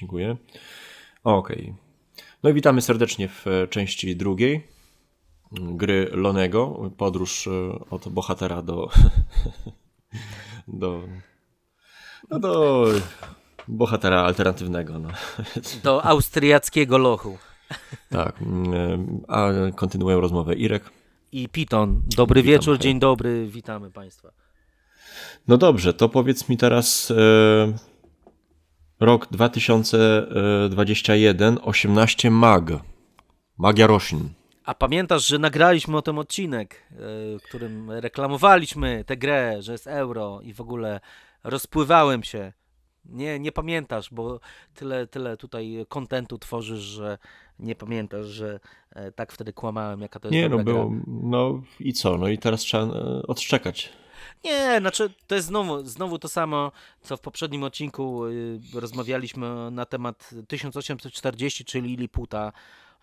dziękuję. Okej. Okay. No i witamy serdecznie w e, części drugiej mm, gry Lonego. Podróż e, od bohatera do. do. No do bohatera alternatywnego. No. Do austriackiego lochu. Tak. Mm, e, a kontynuuję rozmowę Irek. I Piton. Dobry wieczór, dzień dobry, witamy Państwa. No dobrze, to powiedz mi teraz. Yy Rok 2021, 18 mag. Magia Roślin. A pamiętasz, że nagraliśmy o tym odcinek, e, w którym reklamowaliśmy tę grę, że jest euro i w ogóle rozpływałem się. Nie, nie pamiętasz, bo tyle, tyle tutaj kontentu tworzysz, że nie pamiętasz, że e, tak wtedy kłamałem, jaka to jest Nie, no było, no i co, no i teraz trzeba e, odszczekać nie, znaczy to jest znowu, znowu to samo, co w poprzednim odcinku y, rozmawialiśmy na temat 1840, czyli liputa.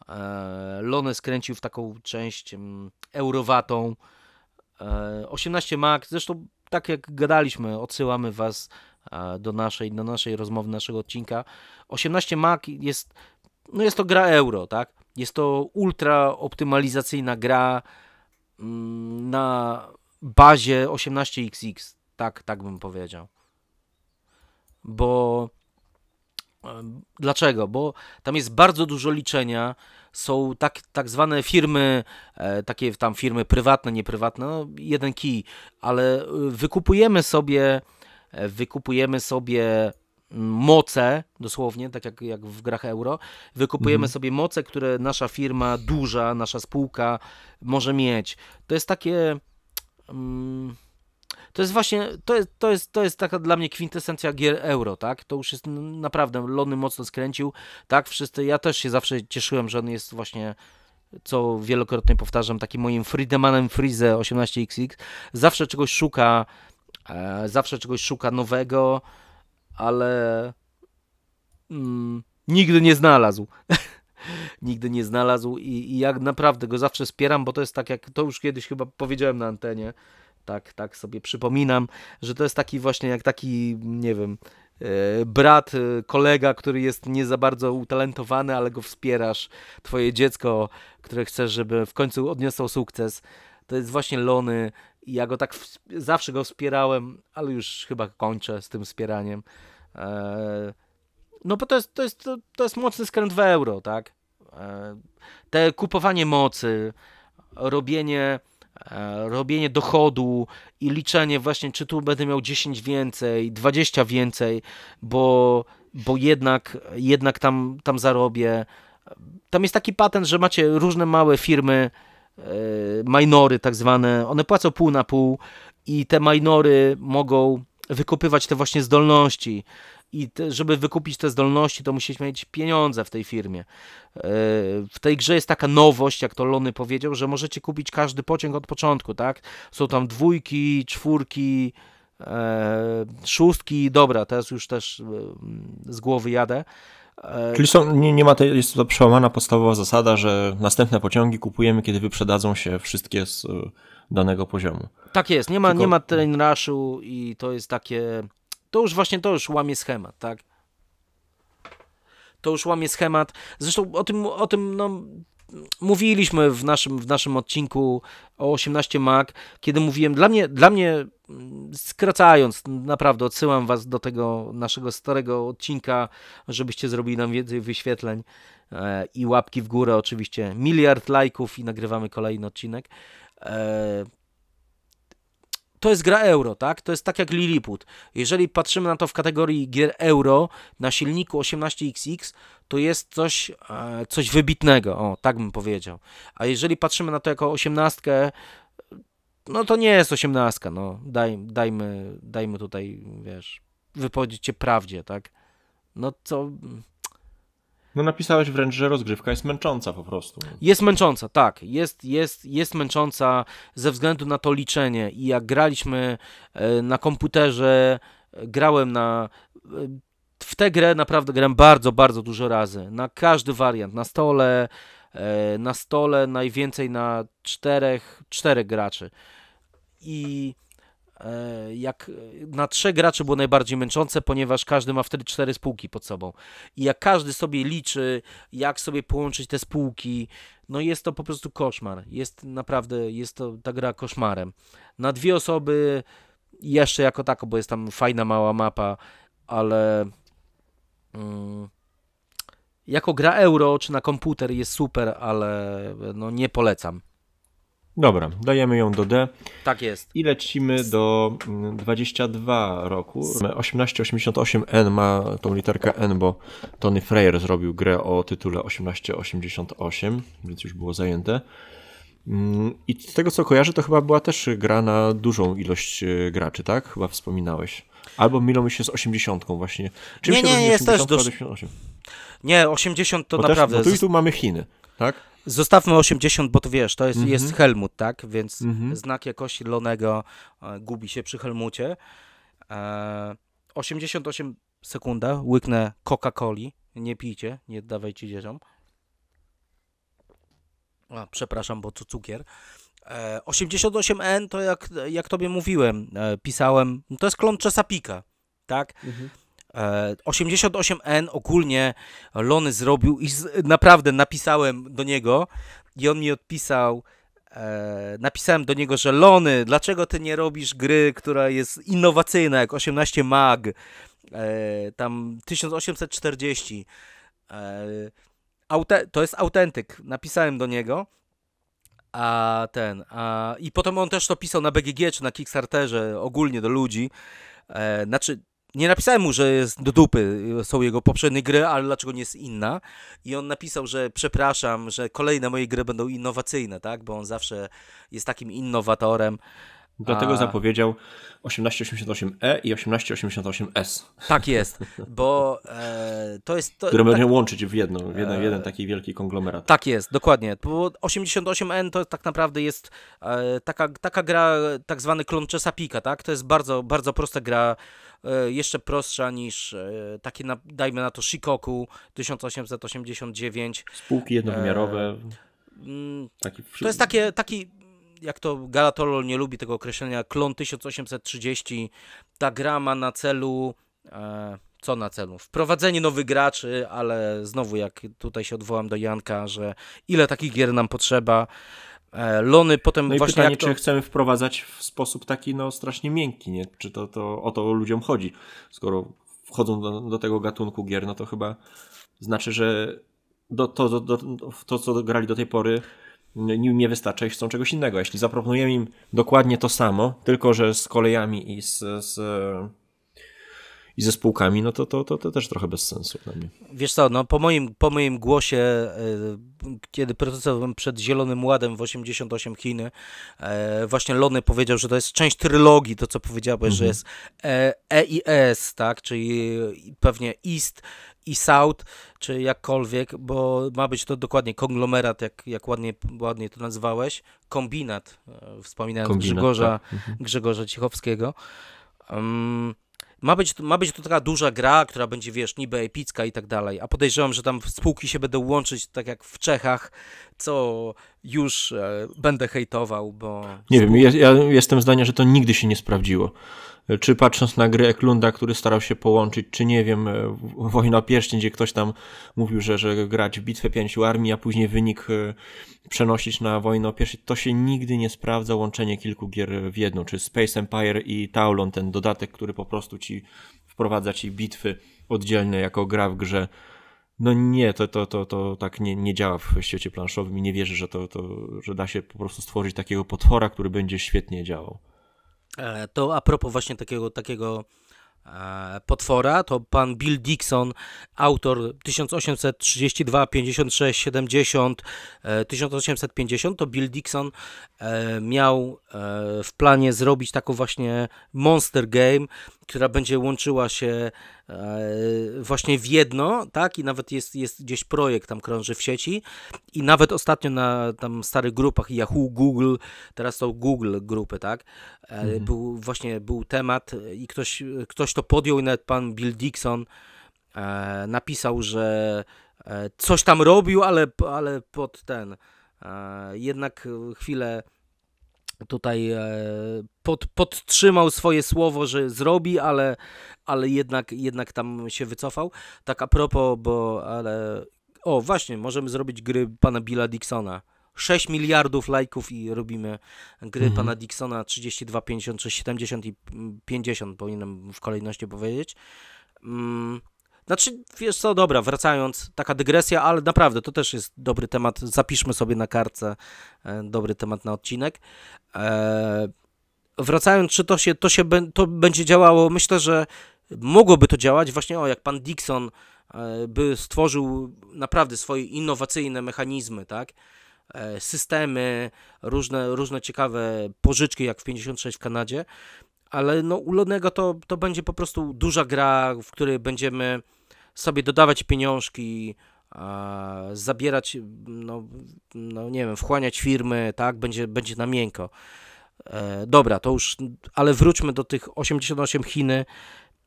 E, Lone skręcił w taką część mm, eurowatą. 18 e, Mac, zresztą tak jak gadaliśmy, odsyłamy Was e, do naszej, do naszej rozmowy, naszego odcinka. 18 mak jest, no jest to gra euro, tak? Jest to ultra optymalizacyjna gra mm, na bazie 18XX, tak, tak bym powiedział. Bo Dlaczego? Bo tam jest bardzo dużo liczenia, są tak, tak zwane firmy, e, takie tam firmy prywatne, nieprywatne, no jeden kij, ale y, wykupujemy sobie, e, wykupujemy sobie moce, dosłownie, tak jak, jak w grach euro, wykupujemy mhm. sobie moce, które nasza firma duża, nasza spółka może mieć. To jest takie Mm, to jest właśnie, to jest, to, jest, to jest taka dla mnie kwintesencja gier euro, tak? To już jest naprawdę, Lony mocno skręcił, tak? Wszyscy, ja też się zawsze cieszyłem, że on jest właśnie co wielokrotnie powtarzam, takim moim Friedemanem Freeze 18XX, zawsze czegoś szuka, e, zawsze czegoś szuka nowego, ale mm, nigdy nie znalazł. nigdy nie znalazł i, i jak naprawdę go zawsze wspieram, bo to jest tak, jak to już kiedyś chyba powiedziałem na antenie, tak, tak sobie przypominam, że to jest taki właśnie jak taki, nie wiem, e, brat, e, kolega, który jest nie za bardzo utalentowany, ale go wspierasz, twoje dziecko, które chcesz, żeby w końcu odniosło sukces. To jest właśnie Lony i ja go tak zawsze go wspierałem, ale już chyba kończę z tym wspieraniem. Eee, no bo to jest, to jest, to, to jest mocny skręt w euro, tak? E, te kupowanie mocy, robienie, e, robienie dochodu i liczenie właśnie, czy tu będę miał 10 więcej, 20 więcej, bo, bo jednak, jednak tam, tam zarobię. Tam jest taki patent, że macie różne małe firmy, e, minory tak zwane, one płacą pół na pół i te minory mogą wykopywać te właśnie zdolności, i te, żeby wykupić te zdolności, to musieliśmy mieć pieniądze w tej firmie. E, w tej grze jest taka nowość, jak to Lony powiedział, że możecie kupić każdy pociąg od początku, tak? Są tam dwójki, czwórki, e, szóstki, dobra, teraz już też e, z głowy jadę. Czyli są, nie, nie ma tej, jest to przełamana podstawowa zasada, że następne pociągi kupujemy, kiedy wyprzedadzą się wszystkie z danego poziomu. Tak jest, nie ma, Tylko... nie ma train rushu i to jest takie to już właśnie to już łamie schemat, tak? To już łamie schemat. Zresztą o tym, o tym no, mówiliśmy w naszym, w naszym odcinku o 18 Mac, kiedy mówiłem, dla mnie, dla mnie, skracając, naprawdę odsyłam Was do tego naszego starego odcinka, żebyście zrobili nam więcej wyświetleń e, i łapki w górę oczywiście. Miliard lajków i nagrywamy kolejny odcinek. E, to jest gra euro, tak? To jest tak jak Lilliput. Jeżeli patrzymy na to w kategorii gier euro na silniku 18XX, to jest coś, e, coś wybitnego, o, tak bym powiedział. A jeżeli patrzymy na to jako osiemnastkę, no to nie jest osiemnastka, no. Daj, dajmy, dajmy tutaj, wiesz, wypowiedzieć się prawdzie, tak? No to no napisałeś wręcz, że rozgrywka jest męcząca po prostu. Jest męcząca, tak. Jest, jest, jest męcząca ze względu na to liczenie i jak graliśmy e, na komputerze, e, grałem na e, w tę grę naprawdę grałem bardzo, bardzo dużo razy. Na każdy wariant, na stole, na stole najwięcej na czterech, czterech graczy. I E, jak e, na trzech graczy było najbardziej męczące, ponieważ każdy ma wtedy cztery spółki pod sobą. I jak każdy sobie liczy, jak sobie połączyć te spółki, no jest to po prostu koszmar. Jest naprawdę, jest to ta gra koszmarem. Na dwie osoby jeszcze jako tako, bo jest tam fajna mała mapa, ale mm, jako gra euro czy na komputer jest super, ale no nie polecam. Dobra, dajemy ją do D. Tak jest. I lecimy do 22 mm, roku. 1888N ma tą literkę N, bo Tony Freyer zrobił grę o tytule 1888, więc już było zajęte. Mm, I z tego co kojarzę, to chyba była też gra na dużą ilość e, graczy, tak? Chyba wspominałeś. Albo milą mi się z 80 właśnie. Czym nie, nie, jest też do... 88? Nie, 80 to bo naprawdę. Też, bo tu i tu mamy Chiny, tak? Zostawmy 80, bo to wiesz, to jest, mhm. jest Helmut, tak? Więc mhm. znak jakości Lonego e, gubi się przy Helmucie. E, 88 sekunda, łyknę Coca-Coli. Nie pijcie, nie dawajcie dzieciom. A, przepraszam, bo to cukier. 88N e, to jak, jak tobie mówiłem, e, pisałem, no to jest klon Czesapika, tak? Mhm. 88N e, ogólnie Lony zrobił i z, naprawdę napisałem do niego i on mi odpisał, e, napisałem do niego, że Lony, dlaczego ty nie robisz gry, która jest innowacyjna, jak 18 Mag, e, tam 1840. E, aute- to jest autentyk, napisałem do niego. A ten, a, i potem on też to pisał na BGG czy na Kickstarterze, ogólnie do ludzi. E, znaczy, nie napisałem mu, że jest do dupy, y, są jego poprzednie gry, ale dlaczego nie jest inna. I on napisał, że przepraszam, że kolejne moje gry będą innowacyjne, tak? Bo on zawsze jest takim innowatorem. Dlatego A... zapowiedział 1888E e i 1888S. Tak jest, bo e, to jest. To, Które tak... będą łączyć w, jedną, w jeden, e... jeden taki wielki konglomerat. Tak jest, dokładnie. Bo 88N to tak naprawdę jest e, taka, taka gra, tak zwany klon Chesapeake'a, tak? To jest bardzo, bardzo prosta gra E, jeszcze prostsza niż e, takie, na, dajmy na to, Shikoku 1889. Spółki jednowymiarowe. E, mm, taki... To jest takie, taki, jak to Galatorol nie lubi tego określenia, klon 1830. Ta gra ma na celu co na celu? Wprowadzenie nowych graczy, ale znowu jak tutaj się odwołam do Janka, że ile takich gier nam potrzeba. E, Lony potem no i właśnie. Pytanie, to... czy chcemy wprowadzać w sposób taki no strasznie miękki, nie? Czy to, to o to ludziom chodzi? Skoro wchodzą do, do tego gatunku gier, no to chyba znaczy, że do, to, do, do, to, co grali do tej pory, nie wystarcza i chcą czegoś innego. Jeśli zaproponujemy im dokładnie to samo, tylko że z kolejami i z, z i ze spółkami, no to, to, to, to też trochę bez sensu dla mnie. Wiesz co, no po moim, po moim głosie, e, kiedy protestowałem przed Zielonym Ładem w 88 Chiny, e, właśnie Lony powiedział, że to jest część trylogii, to co powiedziałeś, mhm. że jest e, e i S, tak, czyli pewnie East, i South, czy jakkolwiek, bo ma być to dokładnie konglomerat, jak, jak ładnie, ładnie to nazwałeś, kombinat, e, wspominając kombinat, Grzegorza, tak. Mhm. Grzegorza Cichowskiego. Um, ma być, ma być to taka duża gra, która będzie, wiesz, niby epicka i tak dalej, a podejrzewam, że tam spółki się będą łączyć, tak jak w Czechach, co już e, będę hejtował, bo... Nie wiem, ja, ja jestem zdania, że to nigdy się nie sprawdziło czy patrząc na gry Eklunda, który starał się połączyć, czy nie wiem, e, Wojna o Pierścień, gdzie ktoś tam mówił, że, że grać w Bitwę Pięciu Armii, a później wynik e, przenosić na Wojnę o Pierścień, to się nigdy nie sprawdza łączenie kilku gier w jedno, czy Space Empire i Taulon, ten dodatek, który po prostu ci wprowadza ci bitwy oddzielne jako gra w grze. No nie, to, to, to, to tak nie, nie działa w świecie planszowym i nie wierzę, że, to, to, że da się po prostu stworzyć takiego potwora, który będzie świetnie działał. E, to a propos właśnie takiego, takiego e, potwora, to pan Bill Dixon, autor 1832, 56, 70, 1850, to Bill Dixon e, miał w planie zrobić taką właśnie monster game, która będzie łączyła się e, właśnie w jedno, tak? I nawet jest, jest gdzieś projekt tam krąży w sieci i nawet ostatnio na tam starych grupach Yahoo, Google, teraz są Google grupy, tak? E, mhm. Był właśnie był temat i ktoś, ktoś to podjął i nawet pan Bill Dixon e, napisał, że coś tam robił, ale, ale pod ten jednak chwilę tutaj e, pod, podtrzymał swoje słowo, że zrobi, ale, ale jednak, jednak tam się wycofał. Tak a propos, bo ale, o właśnie, możemy zrobić gry pana Billa Dixona. 6 miliardów lajków i robimy gry mhm. pana Dixona 32, 56, 70 i 50 mm, powinienem w kolejności powiedzieć. Mm. Znaczy, wiesz co, dobra, wracając, taka dygresja, ale naprawdę to też jest dobry temat. Zapiszmy sobie na kartce e, dobry temat na odcinek. E, wracając, czy to się, to się to będzie działało, myślę, że mogłoby to działać właśnie, o, jak pan Dixon e, by stworzył naprawdę swoje innowacyjne mechanizmy, tak? E, systemy, różne, różne ciekawe pożyczki, jak w 56 w Kanadzie, ale no, u Lonego to, to będzie po prostu duża gra, w której będziemy sobie dodawać pieniążki, zabierać, no, no nie wiem, wchłaniać firmy, tak, będzie, będzie na miękko. E, dobra, to już, ale wróćmy do tych 88 Chiny.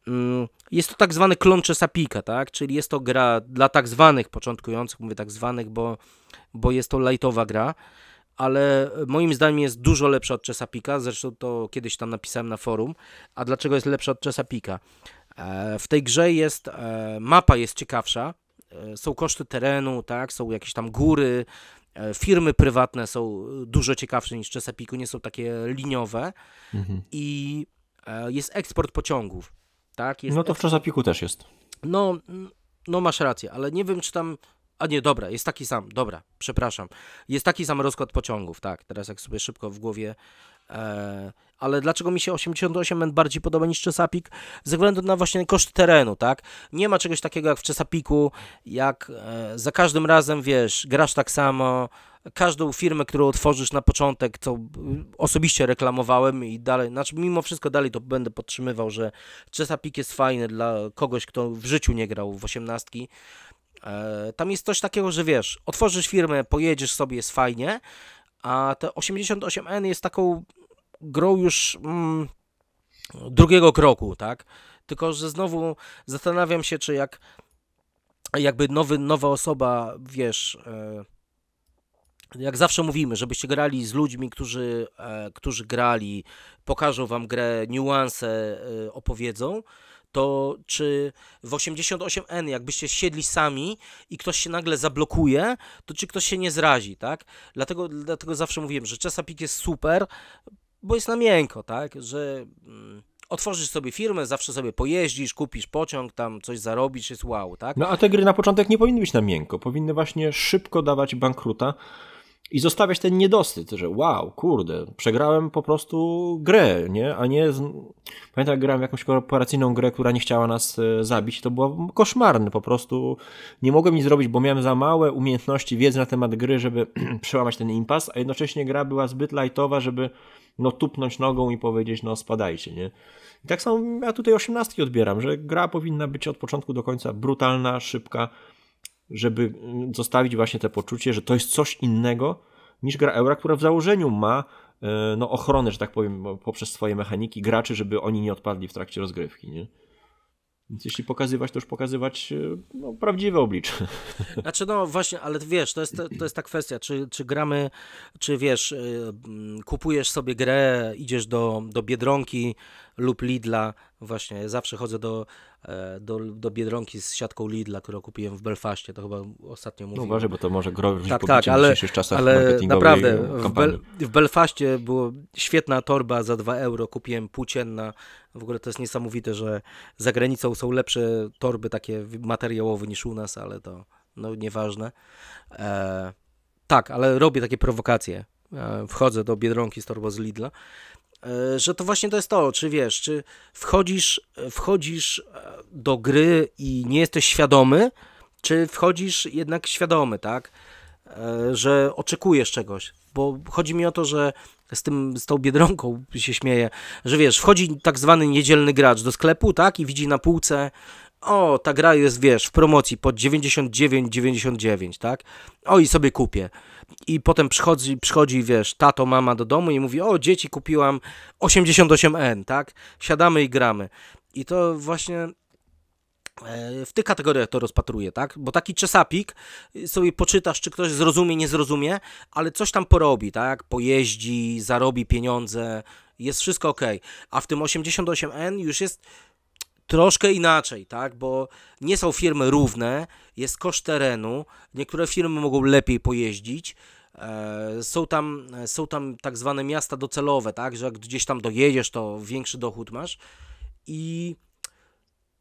Mm, jest to tak zwany klon Chesapeake'a, tak? Czyli jest to gra dla tak zwanych początkujących, mówię tak zwanych, bo, bo jest to lightowa gra, ale moim zdaniem jest dużo lepsza od Chesapeake'a, zresztą to kiedyś tam napisałem na forum. A dlaczego jest lepsza od Chesapeake'a? E, w tej grze jest, e, mapa jest ciekawsza, E, są koszty terenu, tak, są jakieś tam góry, e, firmy prywatne są e, dużo ciekawsze niż Chesapeake, nie są takie liniowe mhm. i jest eksport pociągów, tak. Jest no to w Chesapeake też jest. No, no masz rację, ale nie wiem, czy tam a nie, dobra, jest taki sam, dobra, przepraszam. Jest taki sam rozkład pociągów, tak, teraz jak sobie szybko w głowie. E, ale dlaczego mi się 88M bardziej podoba niż Czesapik? Ze względu na właśnie koszt terenu, tak? Nie ma czegoś takiego jak w Czesapiku, jak e, za każdym razem, wiesz, grasz tak samo, każdą firmę, którą otworzysz na początek, co e, osobiście reklamowałem i dalej, znaczy mimo wszystko dalej to będę podtrzymywał, że Chesapeake jest fajny dla kogoś, kto w życiu nie grał w osiemnastki, E, tam jest coś takiego, że wiesz, otworzysz firmę, pojedziesz sobie, jest fajnie, a te 88N jest taką grą już mm, drugiego kroku, tak? Tylko, że znowu zastanawiam się, czy jak jakby nowy, nowa osoba, wiesz, e, jak zawsze mówimy, żebyście grali z ludźmi, którzy, e, którzy grali, pokażą wam grę, niuanse opowiedzą, to czy w 88N, jakbyście siedli sami i ktoś się nagle zablokuje, to czy ktoś się nie zrazi, tak? Dlatego, dlatego zawsze mówiłem, że Chesapeake jest super, bo jest na miękko, tak? Że mm, otworzysz sobie firmę, zawsze sobie pojeździsz, kupisz pociąg, tam coś zarobisz, jest wow, tak? No a te gry na początek nie powinny być na miękko, powinny właśnie szybko dawać bankruta, i zostawiać ten niedosyt, że wow, kurde, przegrałem po prostu grę, nie? A nie. Z... Pamiętam, jak grałem jakąś korporacyjną grę, która nie chciała nas e, zabić, to było koszmarne, po prostu nie mogłem nic zrobić, bo miałem za małe umiejętności, wiedzy na temat gry, żeby przełamać ten impas, a jednocześnie gra była zbyt lightowa, żeby no tupnąć nogą i powiedzieć, no spadajcie, nie? I tak samo ja tutaj osiemnastki odbieram, że gra powinna być od początku do końca brutalna, szybka, żeby mm, zostawić właśnie te poczucie, że to jest coś innego niż gra eura, która w założeniu ma e, no, ochronę, że tak powiem, poprzez swoje mechaniki graczy, żeby oni nie odpadli w trakcie rozgrywki, nie? Więc jeśli pokazywać, to już pokazywać e, no, prawdziwe oblicze. Znaczy, no właśnie, ale wiesz, to jest, to jest ta kwestia, czy, czy gramy, czy wiesz, e, kupujesz sobie grę, idziesz do, do biedronki, lub Lidla. Właśnie zawsze chodzę do, e, do, do Biedronki z siatką Lidla, którą kupiłem w Belfaście. To chyba ostatnio no mówiłem. No uważaj, bo to może grozić tak, tak, ale, w dzisiejszych czasach ale naprawdę w, Bel, w Belfaście była świetna torba za 2 euro. Kupiłem płócienna. W ogóle to jest niesamowite, że za granicą są lepsze torby takie materiałowe niż u nas, ale to no nieważne. E, tak, ale robię takie prowokacje. E, wchodzę do Biedronki z torbą z Lidla E, że to właśnie to jest to, czy wiesz, czy wchodzisz, wchodzisz e, do gry i nie jesteś świadomy, czy wchodzisz jednak świadomy, tak? E, że oczekujesz czegoś, bo chodzi mi o to, że z tym, z tą biedronką się śmieję, że wiesz, wchodzi tak zwany niedzielny gracz do sklepu, tak, i widzi na półce o, ta gra jest, wiesz, w promocji pod 99,99, 99, tak? O, i sobie kupię. I potem przychodzi, przychodzi, wiesz, tato, mama do domu i mówi, o, dzieci kupiłam 88N, tak? Siadamy i gramy. I to właśnie e, w tych kategoriach to rozpatruję, tak? Bo taki czesapik y, sobie poczytasz, czy ktoś zrozumie, nie zrozumie, ale coś tam porobi, tak? Pojeździ, zarobi pieniądze, jest wszystko ok. A w tym 88N już jest troszkę inaczej, tak? Bo nie są firmy równe, jest koszt terenu, niektóre firmy mogą lepiej pojeździć. E, są tam, są tam tak zwane miasta docelowe, tak? Że jak gdzieś tam dojedziesz, to większy dochód masz. I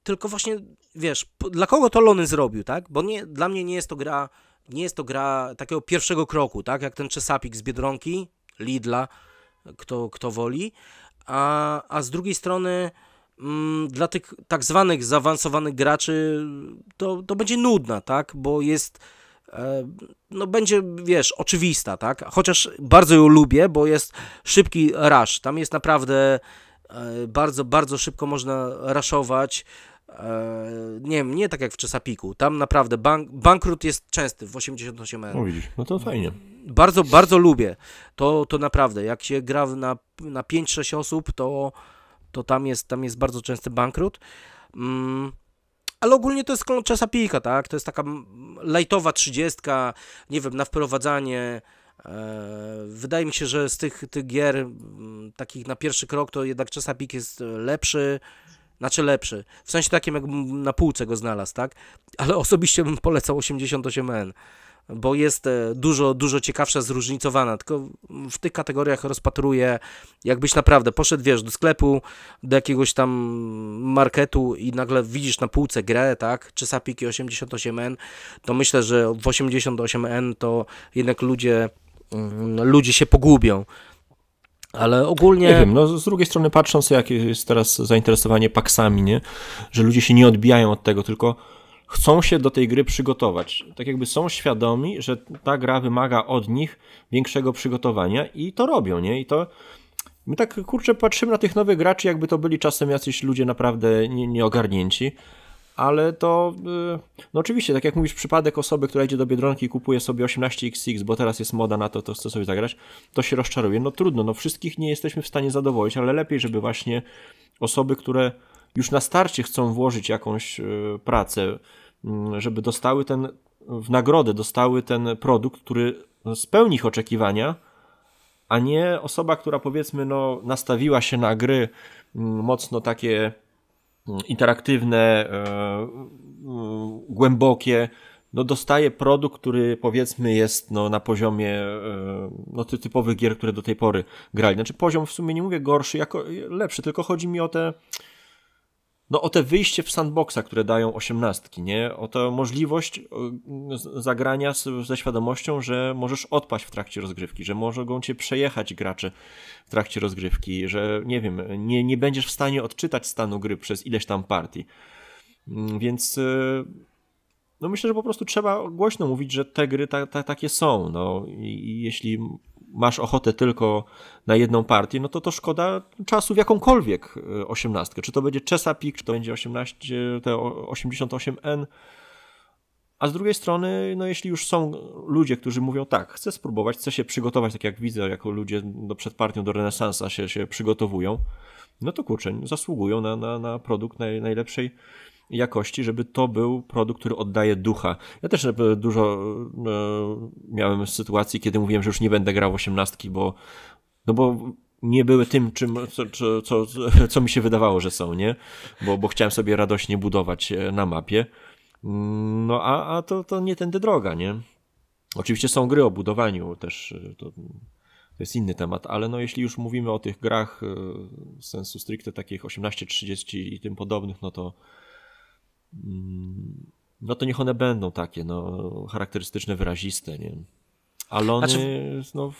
tylko właśnie, wiesz, dla kogo to Lony zrobił, tak? Bo nie, dla mnie nie jest to gra, nie jest to gra takiego pierwszego kroku, tak? Jak ten Czesapik z Biedronki, Lidla, kto, kto woli. A, a z drugiej strony Mm, dla tych tak zwanych zaawansowanych graczy to, to będzie nudna, tak? Bo jest e, no będzie, wiesz, oczywista, tak? Chociaż bardzo ją lubię, bo jest szybki rush. Tam jest naprawdę e, bardzo, bardzo szybko można raszować. E, nie nie tak jak w Czesapiku. Tam naprawdę bank, bankrut jest częsty w 88 R. No, no to fajnie. Bardzo, bardzo lubię. To, to naprawdę. Jak się gra na, na 5-6 osób, to to tam jest, tam jest bardzo częsty bankrut. Mm, ale ogólnie to jest klon Chesapeake'a, tak? To jest taka lightowa trzydziestka, nie wiem, na wprowadzanie. E, wydaje mi się, że z tych, tych gier takich na pierwszy krok to jednak Chesapeake jest e, lepszy, znaczy lepszy, w sensie takim jakbym na półce go znalazł, tak? Ale osobiście bym polecał 88N bo jest e, dużo, dużo ciekawsza, zróżnicowana. Tylko w tych kategoriach rozpatruję, jakbyś naprawdę poszedł, wiesz, do sklepu, do jakiegoś tam marketu i nagle widzisz na półce grę, tak, czy Sapiki 88N, to myślę, że w 88N to jednak ludzie, mm, ludzie się pogubią. Ale ogólnie. Nie wiem, no z drugiej strony patrząc, jakie jest teraz zainteresowanie paksami, nie? że ludzie się nie odbijają od tego, tylko chcą się do tej gry przygotować. Tak jakby są świadomi, że ta gra wymaga od nich większego przygotowania i to robią, nie? I to my tak kurczę patrzymy na tych nowych graczy, jakby to byli czasem jacyś ludzie naprawdę nieogarnięci. ale to, y, no oczywiście, tak jak mówisz, przypadek osoby, która idzie do Biedronki i kupuje sobie 18XX, bo teraz jest moda na to, to chce sobie zagrać, to się rozczaruje. No trudno, no wszystkich nie jesteśmy w stanie zadowolić, ale lepiej, żeby właśnie osoby, które już na starcie chcą włożyć jakąś e, pracę, mm, żeby dostały ten, w nagrodę dostały ten produkt, który spełni ich oczekiwania, a nie osoba, która powiedzmy no, nastawiła się na gry mm, mocno takie mm, interaktywne, e, głębokie, no dostaje produkt, który powiedzmy jest no, na poziomie e, no, typowych gier, które do tej pory grali. Znaczy poziom w sumie nie mówię gorszy, jako lepszy, tylko chodzi mi o te no o te wyjście w sandboxa, które dają osiemnastki, nie? O tę możliwość zagrania ze świadomością, że możesz odpaść w trakcie rozgrywki, że mogą cię przejechać gracze w trakcie rozgrywki, że nie wiem, nie, nie będziesz w stanie odczytać stanu gry przez ileś tam partii. Mm, więc y, no myślę, że po prostu trzeba głośno mówić, że te gry ta, ta, takie są, no i, i jeśli masz ochotę tylko na jedną partię, no to to szkoda czasu w jakąkolwiek e, osiemnastkę. Czy to będzie Chesapeake, czy to będzie 18, te 88N. A z drugiej strony, no jeśli już są ludzie, którzy mówią tak, chcę spróbować, chcę się przygotować, tak jak widzę, jako ludzie do, no, przed partią do renesansa się, się przygotowują, no to kurczę, zasługują na, na, na produkt naj, najlepszej jakości, żeby to był produkt, który oddaje ducha. Ja też e, dużo e, miałem sytuacji, kiedy mówiłem, że już nie będę grał osiemnastki, bo no bo nie były tym, czym, co, co, co, mi się wydawało, że są, nie? Bo, bo chciałem sobie radośnie budować e, na mapie. Mm, no a, a to, to nie tędy droga, nie? Oczywiście są gry o budowaniu też, to, to jest inny temat, ale no jeśli już mówimy o tych grach sensu stricte takich 18-30 i tym podobnych, no to Mm, no to niech one będą takie, no, charakterystyczne, wyraziste, nie? Alony, znaczy... no...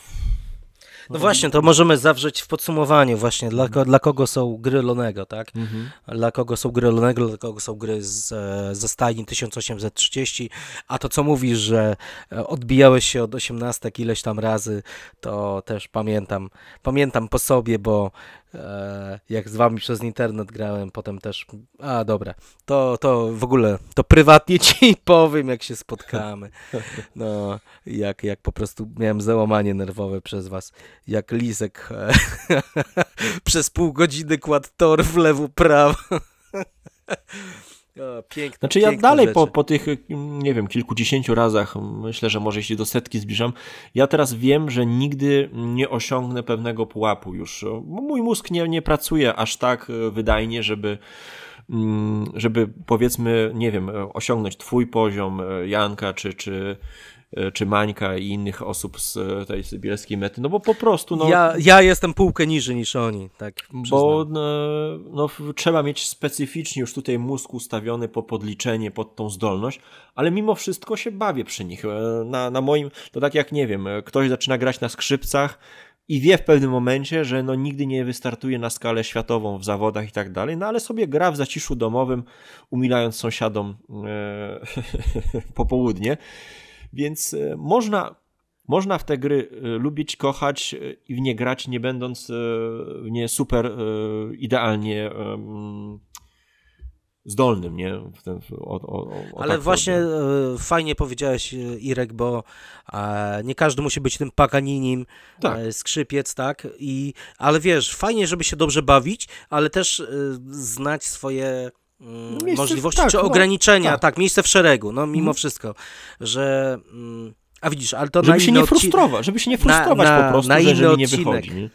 No właśnie, to możemy zawrzeć w podsumowaniu właśnie, dla, mhm. dla kogo są gry Lonego, tak? Mhm. Dla kogo są gry Lonego, dla kogo są gry z, e, ze stajni 1830, a to co mówisz, że e, odbijałeś się od 18 ileś tam razy, to też pamiętam, pamiętam po sobie, bo E, jak z wami przez internet grałem, potem też, a dobra, to, to w ogóle, to prywatnie ci powiem, jak się spotkamy. No, jak, jak po prostu miałem załamanie nerwowe przez was, jak Lisek e, przez pół godziny kładł tor w lewo, prawo. O, znaczy ja dalej po, po, tych, mm, nie wiem, kilkudziesięciu razach, mm, myślę, że może jeśli do setki zbliżam, ja teraz wiem, że nigdy nie osiągnę pewnego pułapu już. Mój mózg nie, nie pracuje aż tak e, wydajnie, żeby mm, żeby powiedzmy, nie wiem, e, osiągnąć twój poziom, e, Janka, czy, czy, E, czy Mańka i innych osób z e, tej sybirskiej mety, no bo po prostu... No, ja, ja jestem półkę niżej niż oni, tak przyznam. Bo no, no trzeba mieć specyficznie już tutaj mózg ustawiony po podliczenie, pod tą zdolność, ale mimo wszystko się bawię przy nich. E, na, na moim, to tak jak, nie wiem, ktoś zaczyna grać na skrzypcach, i wie w pewnym momencie, że no nigdy nie wystartuje na skalę światową w zawodach i tak dalej, no ale sobie gra w zaciszu domowym, umilając sąsiadom e, popołudnie. Więc e, można, można w te gry e, lubić, kochać e, i w nie grać, nie będąc w nie super idealnie zdolnym, nie? o, o, o tak Ale tak właśnie sobie. fajnie powiedziałeś, Irek, bo nie każdy musi być tym Paganinim, tak. skrzypiec, tak? I, ale wiesz, fajnie, żeby się dobrze bawić, ale też znać swoje Mm, miejsce, możliwości tak, czy no, ograniczenia, tak. tak. miejsce w szeregu, no mimo mhm. wszystko, że... Mm, a widzisz, ale to żeby na się nie frustrować, żeby się nie frustrować na, na, po prostu, na że inny odcinek, nie wychodzi. Nie?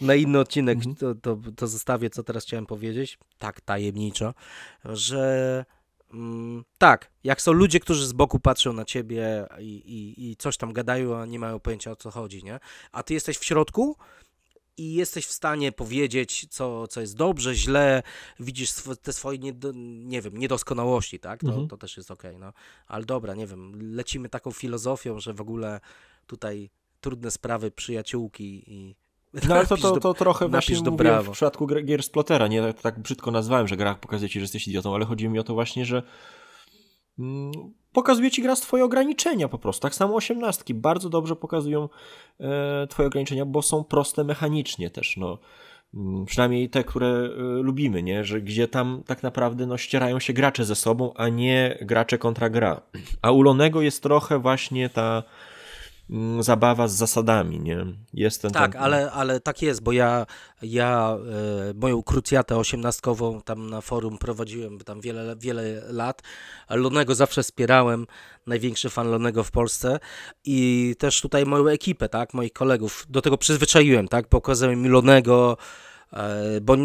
Na inny odcinek mhm. to, to, to zostawię, co teraz chciałem powiedzieć, tak tajemniczo, że mm, tak, jak są ludzie, którzy z boku patrzą na ciebie i, i, i, coś tam gadają, a nie mają pojęcia o co chodzi, nie? A ty jesteś w środku i jesteś w stanie powiedzieć, co, co jest dobrze, źle, widzisz te swoje, nie, nie wiem, niedoskonałości, tak? To, mhm. to też jest okej, okay, no. Ale dobra, nie wiem, lecimy taką filozofią, że w ogóle tutaj trudne sprawy przyjaciółki i no ale to, to, to trochę właśnie do w przypadku gier Splotera, nie tak brzydko nazwałem, że gra pokazuje ci, że jesteś idiotą, ale chodzi mi o to właśnie, że Mm, pokazuje ci gra swoje ograniczenia po prostu. Tak samo osiemnastki bardzo dobrze pokazują e, twoje ograniczenia, bo są proste mechanicznie też, no. Mm, przynajmniej te, które e, lubimy, nie? Że gdzie tam tak naprawdę no, ścierają się gracze ze sobą, a nie gracze kontra gra. A ulonego jest trochę właśnie ta Mm, zabawa z zasadami, nie? Jestem tak, Ale, ale tak jest, bo ja, ja e, moją krucjatę osiemnastkową tam na forum prowadziłem tam wiele, wiele lat. Lonego zawsze wspierałem, największy fan Lonego w Polsce i też tutaj moją ekipę, tak, moich kolegów. Do tego przyzwyczaiłem, tak, pokazałem mi Lonego, e, bo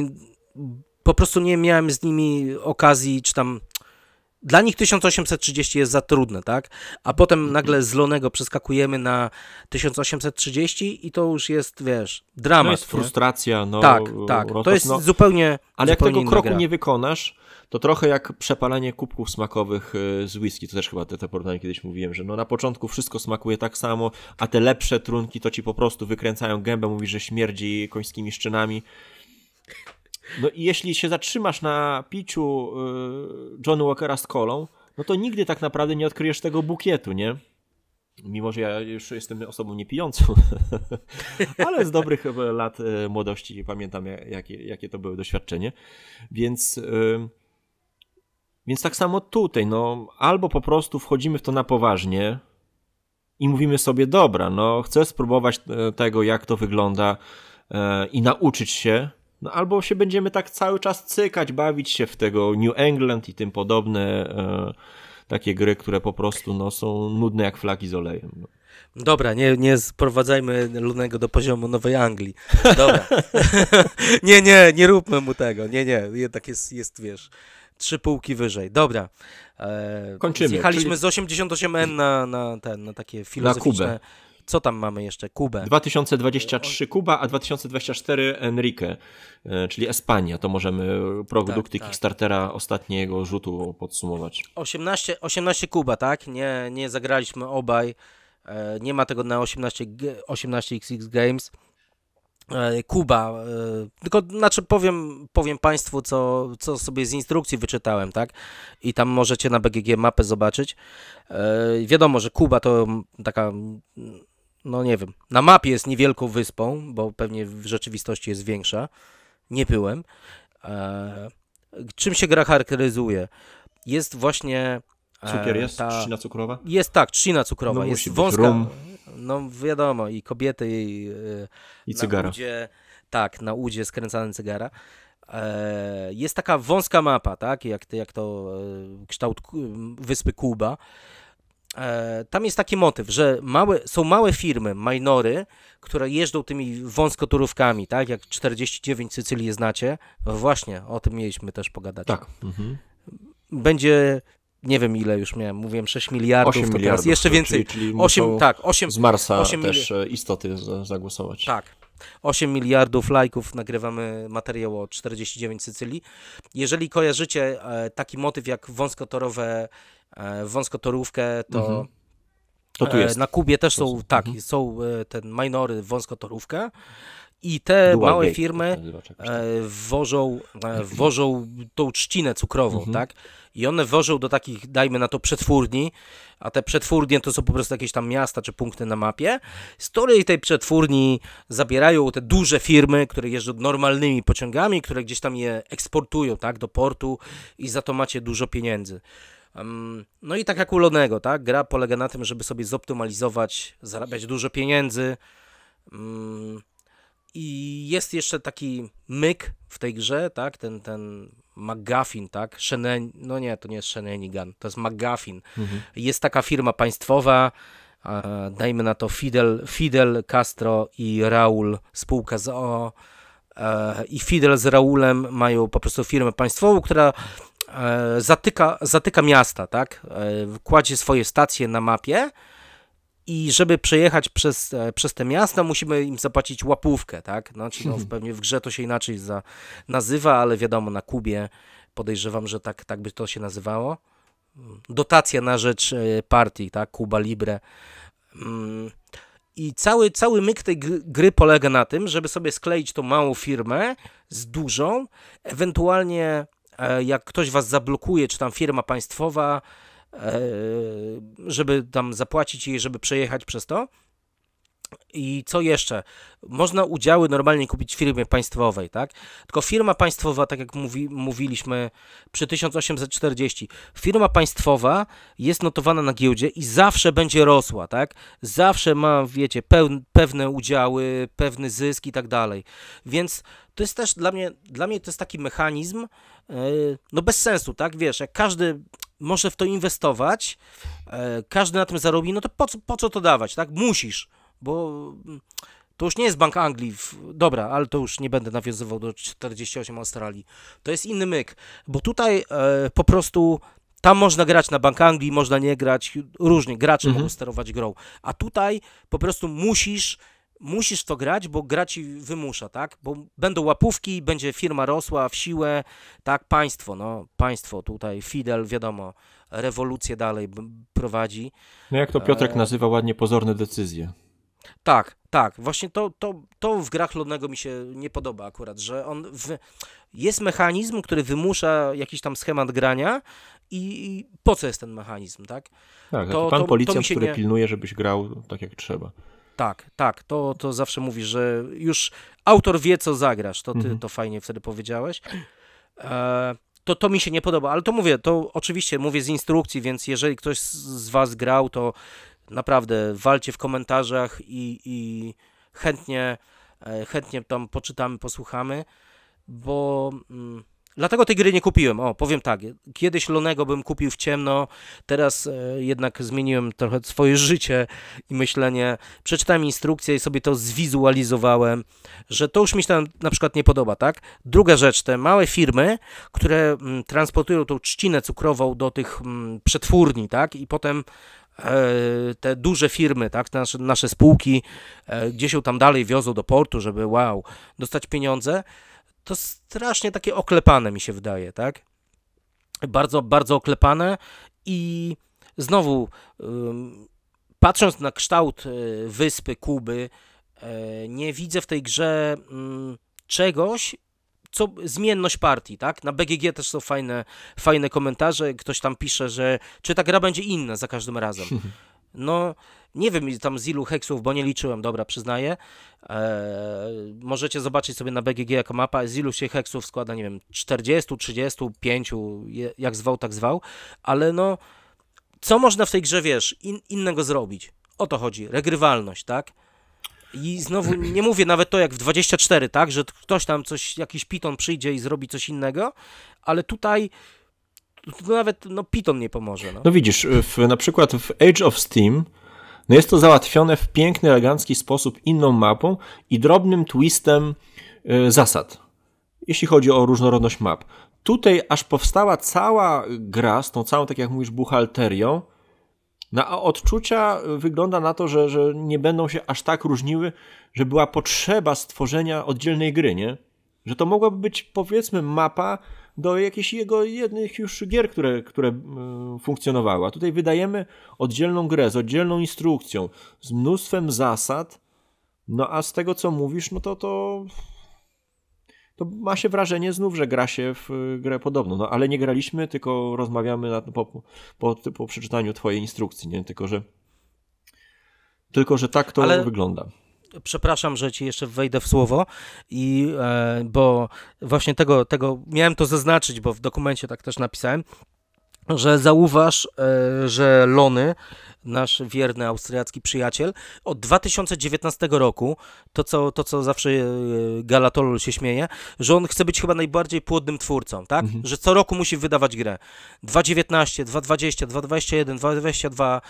po prostu nie miałem z nimi okazji, czy tam dla nich 1830 jest za trudne, tak? A potem mhm. nagle z Lonego przeskakujemy na 1830 i to już jest, wiesz, dramat. To jest frustracja, nie? no. Tak, tak. Rotos, to jest no. zupełnie. Ale zupełnie jak tego kroku gra. nie wykonasz, to trochę jak przepalanie kubków smakowych y, z whisky, to też chyba te, te porównanie kiedyś mówiłem, że no na początku wszystko smakuje tak samo, a te lepsze trunki to ci po prostu wykręcają gębę, mówisz, że śmierdzi końskimi szczynami. No i jeśli się zatrzymasz na piciu y, John Walkera z kolą, no to nigdy tak naprawdę nie odkryjesz tego bukietu, nie? Mimo, że ja już jestem osobą niepijącą, ale z dobrych lat y, młodości pamiętam, jakie, jakie to były doświadczenie. Więc, y, więc tak samo tutaj, no albo po prostu wchodzimy w to na poważnie, i mówimy sobie, dobra, no chcę spróbować y, tego, jak to wygląda y, i nauczyć się, no albo się będziemy tak cały czas cykać, bawić się w tego New England i tym podobne e, takie gry, które po prostu no, są nudne jak flagi z olejem. No. Dobra, nie, nie sprowadzajmy Lunego do poziomu Nowej Anglii. Dobra. nie, nie, nie róbmy mu tego. Nie, nie, jednak jest, jest wiesz, trzy półki wyżej. Dobra. E, Kończymy. Zjechaliśmy czyli... z 88N na, na, ten, na takie filozoficzne... Na Kubę co tam mamy jeszcze? Kubę. 2023 Kuba, a 2024 Enrique, e, czyli Espania. To możemy produkty tak, tak. Kickstartera ostatniego rzutu podsumować. 18, 18 Kuba, tak? Nie, nie zagraliśmy obaj. E, nie ma tego na 18, 18xx Games. E, Kuba, tylko znaczy powiem, powiem Państwu, co, co sobie z instrukcji wyczytałem, tak? I tam możecie na BGG mapę zobaczyć. Wiadomo, że Kuba to taka no nie wiem, na mapie jest niewielką wyspą, bo pewnie w rzeczywistości jest większa. Nie byłem. E, czym się gra charakteryzuje? Jest właśnie. E, Cukier jest? Ta, trzcina cukrowa? Jest tak, trzcina cukrowa. No, jest wąska. Rum. No wiadomo, i kobiety, i, e, i cygara. Udzie, tak, na udzie skręcane cygara. E, jest taka wąska mapa, tak? Jak, jak to e, kształt wyspy Kuba. E, tam jest taki motyw, że małe, są małe firmy, minory, które jeżdżą tymi wąskotorówkami, tak? Jak 49 je znacie. No właśnie, o tym mieliśmy też pogadać. Tak. Mhm. Będzie nie wiem ile już miałem, mówiłem 6 miliardów, 8 to miliardów, teraz jeszcze więcej. Czyli, czyli 8, tak, 8, z Marsa 8 też e, istoty zagłosować. Tak. 8 miliardów lajków nagrywamy materiał o 49 Sycylii. Jeżeli kojarzycie e, taki motyw jak wąskotorowe E, wąskotorówkę, to. Mhm. To tu e, jest. Na Kubie też są, tak, mhm. są e, ten minory wąskotorówkę i te Dual małe Gate, firmy tak. wożą, wożą tą trzcinę cukrową, mhm. tak? I one wożą do takich, dajmy na to, przetwórni, a te przetwórnie to są po prostu jakieś tam miasta czy punkty na mapie, z której tej przetwórni zabierają te duże firmy, które jeżdżą normalnymi pociągami, które gdzieś tam je eksportują, tak, do portu i za to macie dużo pieniędzy. No i tak jak ulonego, tak? Gra polega na tym, żeby sobie zoptymalizować, zarabiać dużo pieniędzy. I jest jeszcze taki myk w tej grze, tak? Ten, ten McGuffin, tak? Shenen... No nie, to nie jest Shenanigan, to jest McGuffin. Mhm. Jest taka firma państwowa, dajmy na to Fidel, Fidel Castro i Raul, spółka z o e, i Fidel z Raulem mają po prostu firmę państwową, która E, zatyka, zatyka miasta, tak? E, kładzie swoje stacje na mapie i żeby przejechać przez, e, przez te miasta, musimy im zapłacić łapówkę, tak? Znaczy, no, no mhm. pewnie w grze to się inaczej za, nazywa, ale wiadomo, na Kubie podejrzewam, że tak, tak by to się nazywało. Dotacja na rzecz partii, tak? Kuba Libre. Mm, I cały, cały myk tej gry polega na tym, żeby sobie skleić tą małą firmę z dużą, ewentualnie E, jak ktoś was zablokuje, czy tam firma państwowa, e, żeby tam zapłacić jej, żeby przejechać przez to. I co jeszcze? Można udziały normalnie kupić w firmie państwowej, tak? Tylko firma państwowa, tak jak mówi, mówiliśmy przy 1840, firma państwowa jest notowana na giełdzie i zawsze będzie rosła, tak? Zawsze ma, wiecie, peł, pewne udziały, pewny zysk i tak dalej. Więc to jest też dla mnie, dla mnie to jest taki mechanizm, E, no bez sensu, tak? Wiesz, jak każdy może w to inwestować, e, każdy na tym zarobi, no to po, po co to dawać, tak? Musisz, bo mm, to już nie jest Bank Anglii, dobra, ale to już nie będę nawiązywał do 48 Australii. To jest inny myk, bo tutaj e, po prostu tam można grać na Bank Anglii, można nie grać, różnie, gracze mhm. mogą sterować grą, a tutaj po prostu musisz musisz to grać, bo gra ci wymusza, tak? Bo będą łapówki, będzie firma rosła w siłę, tak? Państwo, no, państwo tutaj, Fidel, wiadomo, rewolucję dalej prowadzi. No jak to Piotrek e, nazywa ładnie pozorne decyzje. Tak, tak. Właśnie to, to, to w grach lodnego mi się nie podoba akurat, że on w... jest mechanizm, który wymusza jakiś tam schemat grania i, i po co jest ten mechanizm, tak? Tak, to, pan to, policjant, to który nie... pilnuje, żebyś grał tak jak trzeba. Tak, tak, to, to zawsze mówi, że już autor wie, co zagrasz, to ty mhm. to fajnie wtedy powiedziałeś. E, to, to mi się nie podoba, ale to mówię, to oczywiście mówię z instrukcji, więc jeżeli ktoś z was grał, to naprawdę walcie w komentarzach i, i chętnie, e, chętnie tam poczytamy, posłuchamy, bo... Mm, Dlatego tej gry nie kupiłem. O, powiem tak, kiedyś Lonego bym kupił w ciemno, teraz e, jednak zmieniłem trochę swoje życie i myślenie. Przeczytałem instrukcję i sobie to zwizualizowałem, że to już mi się tam na przykład nie podoba, tak? Druga rzecz, te małe firmy, które mm, transportują tą trzcinę cukrową do tych mm, przetwórni, tak? I potem e, te duże firmy, tak, nasze, nasze spółki, e, gdzie się tam dalej wiozą do portu, żeby wow, dostać pieniądze to strasznie takie oklepane mi się wydaje, tak? Bardzo, bardzo oklepane i znowu patrząc na kształt e, wyspy Kuby, e, nie widzę w tej grze czegoś, co zmienność partii, tak? Na BGG też są fajne, fajne komentarze, ktoś tam pisze, że czy ta gra będzie inna za każdym razem. No, nie wiem tam z ilu heksów, bo nie liczyłem, dobra, przyznaję. E, możecie zobaczyć sobie na BGG jako mapa, z ilu się heksów składa, nie wiem, 40, 35, jak zwał, tak zwał, ale no, co można w tej grze, wiesz, in, innego zrobić? O to chodzi, regrywalność, tak? I znowu nie mówię nawet to jak w 24, tak, że ktoś tam coś, jakiś piton przyjdzie i zrobi coś innego, ale tutaj to nawet no, Python nie pomoże. No, no widzisz, w, na przykład w Age of Steam no jest to załatwione w piękny, elegancki sposób inną mapą i drobnym twistem y, zasad, jeśli chodzi o różnorodność map. Tutaj aż powstała cała gra z tą całą, tak jak mówisz, buchalterią, no a odczucia wygląda na to, że, że nie będą się aż tak różniły, że była potrzeba stworzenia oddzielnej gry, nie? Że to mogłaby być, powiedzmy, mapa do jakichś jego jednych już gier, które, które e, funkcjonowały. A tutaj wydajemy oddzielną grę z oddzielną instrukcją, z mnóstwem zasad, no a z tego co mówisz, no to to to ma się wrażenie znów, że gra się w e, grę podobno. No ale nie graliśmy, tylko rozmawiamy na, po, po, po przeczytaniu twojej instrukcji, nie? Tylko, że tylko, że tak to ale... wygląda przepraszam, że ci jeszcze wejdę w słowo, i, e, bo właśnie tego, tego miałem to zaznaczyć, bo w dokumencie tak też napisałem, że zauważ, e, że Lony, nasz wierny austriacki przyjaciel, od 2019 roku, to co, to co zawsze e, Galatolu się śmieje, że on chce być chyba najbardziej płodnym twórcą, tak? Mhm. Że co roku musi wydawać grę. 2019, 2020, 2021, 2022,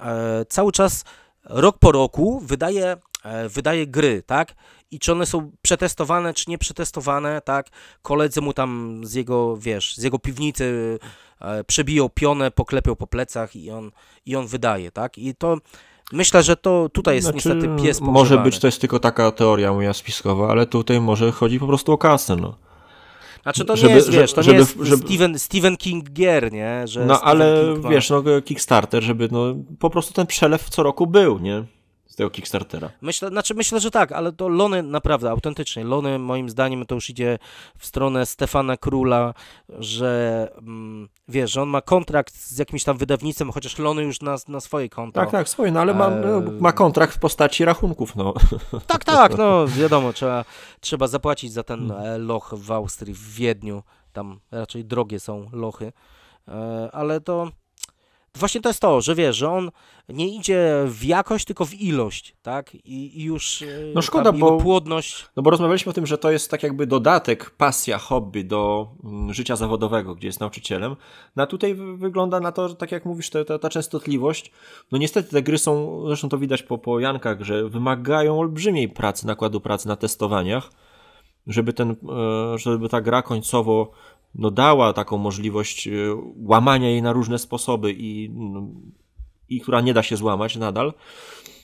e, cały czas rok po roku wydaje E, wydaje gry, tak? I czy one są przetestowane, czy nie przetestowane, tak? Koledzy mu tam z jego, wiesz, z jego piwnicy e, przebiją pionę, poklepią po plecach i on, i on wydaje, tak? I to myślę, że to tutaj jest znaczy, niestety pies Może być to jest tylko taka teoria moja spiskowa, ale tutaj może chodzi po prostu o kasę, no. Znaczy to żeby, nie jest, wiesz, to żeby, nie jest żeby... Steven, King gier, nie? Że no ale wiesz, no Kickstarter, żeby no, po prostu ten przelew co roku był, nie? z tego Kickstartera. Myślę, znaczy myślę, że tak, ale to Lony naprawdę, autentycznie, Lony moim zdaniem to już idzie w stronę Stefana Króla, że mm, wiesz, że on ma kontrakt z jakimś tam wydawnictwem, chociaż Lony już na, na swoje konto. Tak, tak, swoje, no ale ma, ma kontrakt w postaci rachunków, no. Tak, tak, no wiadomo, trzeba, trzeba zapłacić za ten e, loch w Austrii, w Wiedniu, tam raczej drogie są lochy, e, ale to Właśnie to jest to, że wiesz, że on nie idzie w jakość, tylko w ilość, tak? I, i już e, no szkoda, bo, płodność. No bo rozmawialiśmy o tym, że to jest tak jakby dodatek, pasja, hobby do mm, życia zawodowego, gdzie jest nauczycielem. No a tutaj wygląda na to, że tak jak mówisz, ta, ta, ta częstotliwość. No niestety te gry są, zresztą to widać po, po Jankach, że wymagają olbrzymiej pracy, nakładu pracy na testowaniach żeby, ten, e, żeby ta gra końcowo no, dała taką możliwość e, łamania jej na różne sposoby i, no, i która nie da się złamać nadal.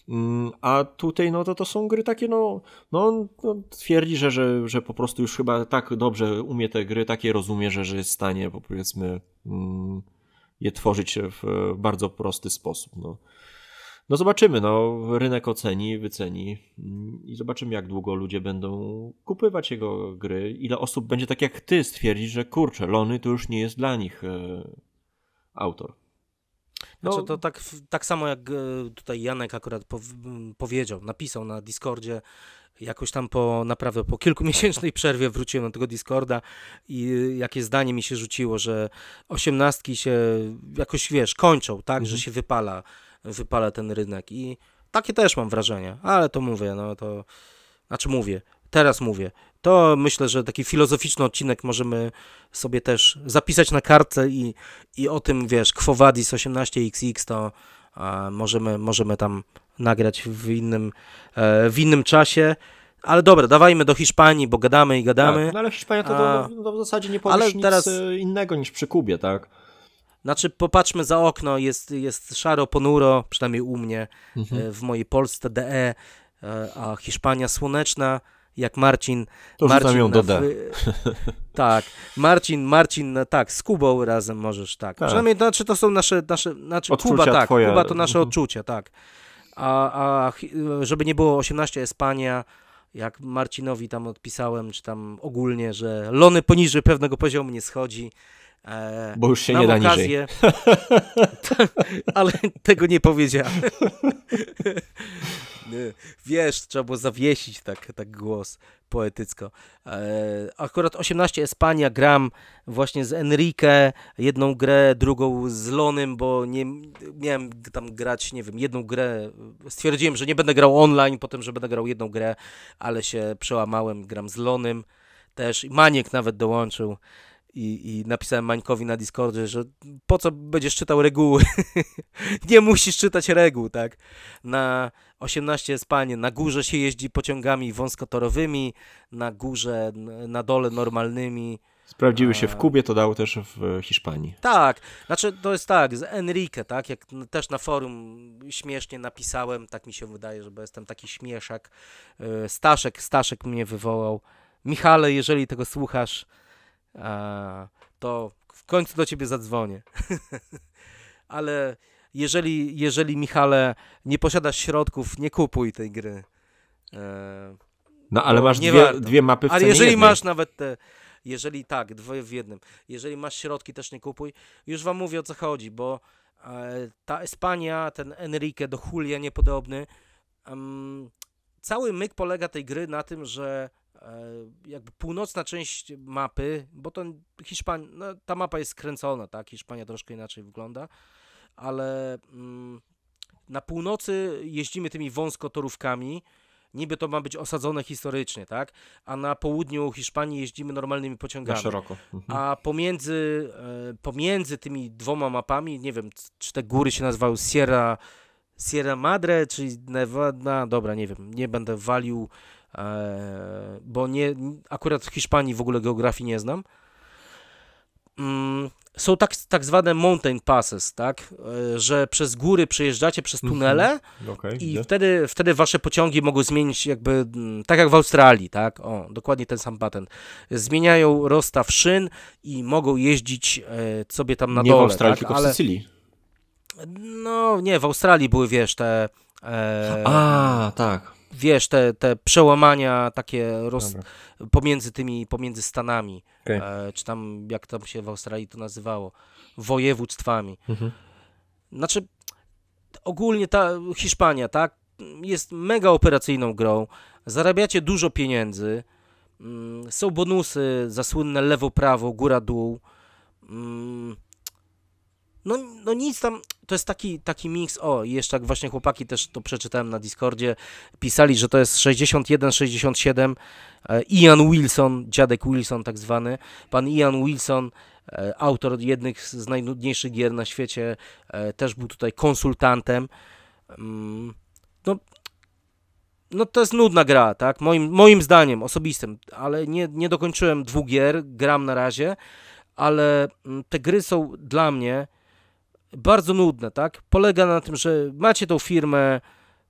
Mm, a tutaj no to, to są gry takie, no, no on no, twierdzi, że, że, że po prostu już chyba tak dobrze umie te gry, takie rozumie, że, że jest w stanie powiedzmy mm, je tworzyć w bardzo prosty sposób. No. No zobaczymy, no rynek oceni, wyceni i zobaczymy jak długo ludzie będą kupywać jego gry, ile osób będzie tak jak ty stwierdzić, że kurczę, Lony to już nie jest dla nich e, autor. No. Znaczy, to tak, tak samo jak e, tutaj Janek akurat powiedział, napisał na Discordzie, jakoś tam po naprawdę po kilkumiesięcznej przerwie wróciłem do tego Discorda i jakie zdanie mi się rzuciło, że osiemnastki się jakoś wiesz, kończą, tak, że mhm. się wypala wypala ten rynek. I takie też mam wrażenie, ale to mówię, no to znaczy mówię, teraz mówię. To myślę, że taki filozoficzny odcinek możemy sobie też zapisać na kartce i, i o tym, wiesz, Quo Vadis 18XX to możemy, możemy tam nagrać w innym, e, w innym czasie. Ale dobra, dawajmy do Hiszpanii, bo gadamy i gadamy. Tak, no ale Hiszpania to, a... No, w zasadzie nie powiesz ale nic teraz... E, innego niż przy Kubie, tak? Znaczy, popatrzmy za okno, jest, jest szaro, ponuro, przynajmniej u mnie, e, mhm. w mojej Polsce DE, e, a Hiszpania słoneczna, jak Marcin. To Marcin ją doda. tak, Marcin, Marcin, no tak, z Kubą razem możesz, tak. tak. Przynajmniej znaczy, to są nasze, nasze znaczy odczucia Kuba, tak, twoje... Kuba to nasze mhm. odczucia, tak. A, a żeby nie było 18 Espania, jak Marcinowi tam odpisałem, czy tam ogólnie, że lony poniżej pewnego poziomu nie schodzi, E, Bo już się nie da okazję, niżej. Tak, ale tego nie powiedziałem. Wiesz, trzeba było zawiesić tak, tak głos poetycko. E, akurat 18 Espania gram właśnie z Enrique, jedną grę, drugą z Lonem, bo nie miałem tam grać, nie wiem, jedną grę. Stwierdziłem, że nie będę grał online, potem, że będę grał jedną grę, ale się przełamałem, gram z Lonem też. Maniek nawet dołączył. I, I, napisałem Mańkowi na Discordzie, że po co będziesz czytał reguły? nie musisz czytać reguł, tak? Na 18 jest panie, na górze się jeździ pociągami wąskotorowymi, na górze, na dole normalnymi. Sprawdziły się w Kubie, to dało też w Hiszpanii. Tak, znaczy to jest tak, z Enrique, tak, jak też na forum śmiesznie napisałem, tak mi się wydaje, że jestem taki śmieszak. Y, Staszek, Staszek mnie wywołał. Michale, jeżeli tego słuchasz, to w końcu do ciebie zadzwonię. Ale jeżeli, jeżeli Michale, nie posiadasz środków, nie kupuj tej gry. E, no ale masz dwie, dwie mapy w Ale jeżeli jednej. masz nawet te, jeżeli tak, dwoje w jednym, jeżeli masz środki, też nie kupuj. Już wam mówię o co chodzi, bo e, ta Espania, ten Enrique do Julia niepodobny, um, cały myk polega tej gry na tym, że E, jakby północna część mapy, bo to Hiszpania, no, ta mapa jest skręcona, tak? Hiszpania troszkę inaczej wygląda, ale mm, na północy jeździmy tymi wąskotorówkami, niby to ma być osadzone historycznie, tak? A na południu Hiszpanii jeździmy normalnymi pociągami. Na szeroko. Mhm. A pomiędzy, e, pomiędzy tymi dwoma mapami, nie wiem, czy te góry się nazywały Sierra, Sierra Madre, czy Nevada, dobra, nie wiem, nie będę walił E, bo nie, akurat w Hiszpanii w ogóle geografii nie znam. Mm, są tak, tak zwane mountain passes, tak, e, że przez góry przejeżdżacie przez mhm. tunele okay, i wtedy, wtedy wasze pociągi mogą zmienić jakby, mm, tak jak w Australii, tak, o, dokładnie ten sam patent. Zmieniają rozstaw szyn i mogą jeździć e, sobie tam na nie dole. Nie w Australii, tak? tylko Ale... w Sycylii. No nie, w Australii były, wiesz, te... E... A, tak wiesz, te, te przełamania takie roz... pomiędzy tymi, pomiędzy stanami, okay. e, czy tam, jak tam się w Australii to nazywało, województwami. Mhm. Znaczy, ogólnie ta Hiszpania, tak, jest mega operacyjną grą, zarabiacie dużo pieniędzy, mm, są bonusy za słynne lewo-prawo, góra-dół, mm, no, no nic tam, to jest taki, taki miks, o jeszcze jak właśnie chłopaki też to przeczytałem na Discordzie, pisali, że to jest 61-67, e, Ian Wilson, dziadek Wilson tak zwany, pan Ian Wilson, e, autor jednych z najnudniejszych gier na świecie, e, też był tutaj konsultantem, mm, no, no to jest nudna gra, tak, moim, moim zdaniem osobistym, ale nie, nie dokończyłem dwóch gier, gram na razie, ale mm, te gry są dla mnie bardzo nudne, tak? Polega na tym, że macie tą firmę,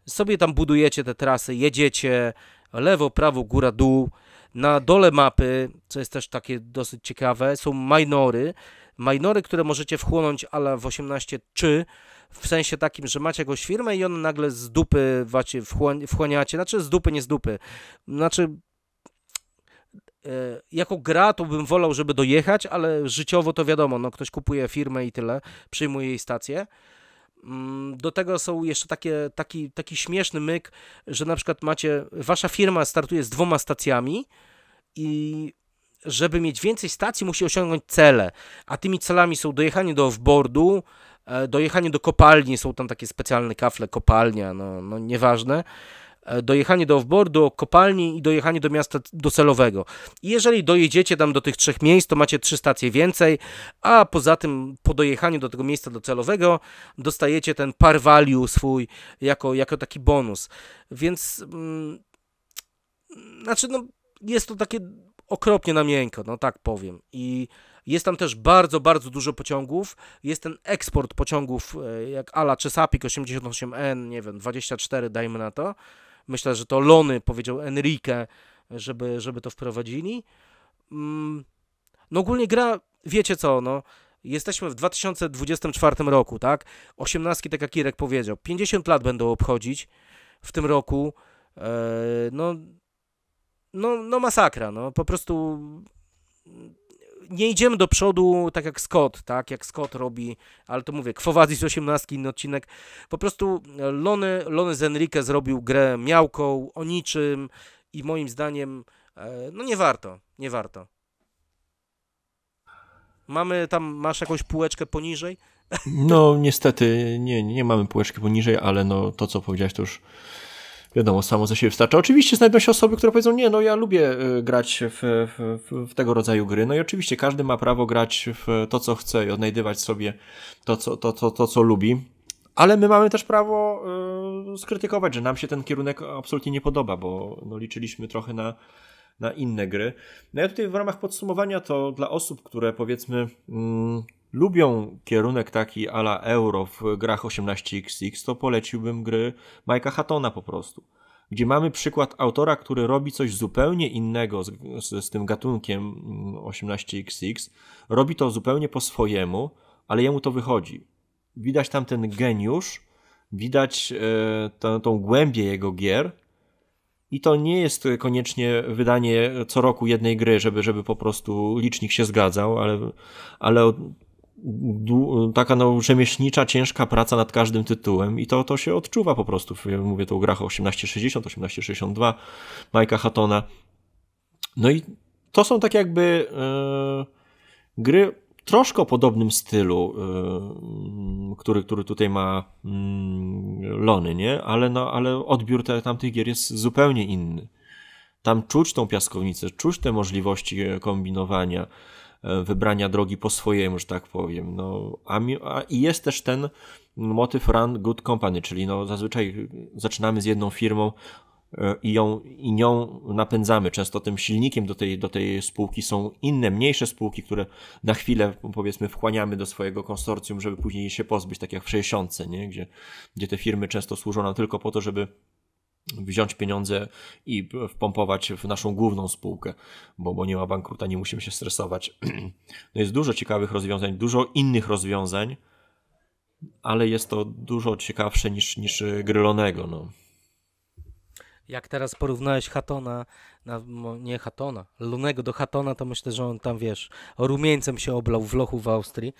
sobie tam budujecie te trasy, jedziecie lewo, prawo, góra, dół. Na dole mapy, co jest też takie dosyć ciekawe, są minory. Minory, które możecie wchłonąć ale w 18 czy w sensie takim, że macie jakąś firmę i on nagle z dupy wacie wchłaniacie, znaczy z dupy, nie z dupy, znaczy E, jako gra to bym wolał, żeby dojechać, ale życiowo to wiadomo, no ktoś kupuje firmę i tyle, przyjmuje jej stację. Mm, do tego są jeszcze takie, taki, taki śmieszny myk, że na przykład macie, wasza firma startuje z dwoma stacjami i żeby mieć więcej stacji, musi osiągnąć cele, a tymi celami są dojechanie do offboardu, e, dojechanie do kopalni, są tam takie specjalne kafle, kopalnia, no, no nieważne, E, dojechanie do offboardu, kopalni i dojechanie do miasta docelowego. I jeżeli dojedziecie tam do tych trzech miejsc, to macie trzy stacje więcej, a poza tym po dojechaniu do tego miejsca docelowego dostajecie ten par value swój jako, jako taki bonus. Więc mm, znaczy no, jest to takie okropnie na miękko, no tak powiem. I jest tam też bardzo, bardzo dużo pociągów. Jest ten eksport pociągów e, jak Ala Chesapeake 88N, nie wiem, 24, dajmy na to. Myślę, że to Lony powiedział Enrique, żeby, żeby to wprowadzili. Mm, no ogólnie gra, wiecie co, no jesteśmy w 2024 roku, tak? Osiemnastki, tak jak Kirek powiedział, 50 lat będą obchodzić w tym roku. E, no, no, no masakra, no po prostu nie idziemy do przodu tak jak Scott, tak jak Scott robi, ale to mówię, Kwowadzi z 18, inny odcinek. Po prostu Lony, Lony z Enrique zrobił grę miałką, o niczym i moim zdaniem e, no nie warto, nie warto. Mamy tam, masz jakąś półeczkę poniżej? No niestety nie, nie mamy półeczki poniżej, ale no to co powiedziałeś to już wiadomo, samo za siebie wystarcza. Oczywiście znajdą się osoby, które powiedzą, nie, no ja lubię e, grać w, w, w, tego rodzaju gry. No i oczywiście każdy ma prawo grać w to, co chce i odnajdywać sobie to, co, to, to, to, co lubi. Ale my mamy też prawo y, skrytykować, że nam się ten kierunek absolutnie nie podoba, bo no, liczyliśmy trochę na, na inne gry. No ja tutaj w ramach podsumowania to dla osób, które powiedzmy... Mm, lubią kierunek taki ala euro w grach 18xx, to poleciłbym gry Mike'a Hattona po prostu. Gdzie mamy przykład autora, który robi coś zupełnie innego z, z, z tym gatunkiem 18xx, mm, robi to zupełnie po swojemu, ale jemu to wychodzi. Widać tam ten geniusz, widać e, tą, tą głębię jego gier, i to nie jest koniecznie wydanie co roku jednej gry, żeby, żeby po prostu licznik się zgadzał, ale, ale taka no, rzemieślnicza, ciężka praca nad każdym tytułem i to, to się odczuwa po prostu. Ja mówię tu o grach 1860, 1862 Majka Hatona. No i to są tak jakby yy, gry troszkę podobnym stylu, e, który, który tutaj ma mm, Lony, nie? Ale, no, ale odbiór te, tamtych gier jest zupełnie inny. Tam czuć tą piaskownicę, czuć te możliwości e, kombinowania E, wybrania drogi po swojemu, że tak powiem. No, a, mi, a i jest też ten motyw Run Good Company, czyli no, zazwyczaj zaczynamy z jedną firmą, e, i, ją, i nią napędzamy. Często tym silnikiem do tej, do tej spółki są inne, mniejsze spółki, które na chwilę, powiedzmy, wchłaniamy do swojego konsorcjum, żeby później się pozbyć, tak jak w 60, nie? Gdzie, gdzie te firmy często służą nam tylko po to, żeby wziąć pieniądze i wpompować w naszą główną spółkę, bo, bo nie ma bankruta, nie musimy się stresować. No jest dużo ciekawych rozwiązań, dużo innych rozwiązań, ale jest to dużo ciekawsze niż, niż grylonego. No jak teraz porównałeś Hatona, na, nie Hatona, Lunego do Hatona, to myślę, że on tam, wiesz, rumieńcem się oblał w lochu w Austrii,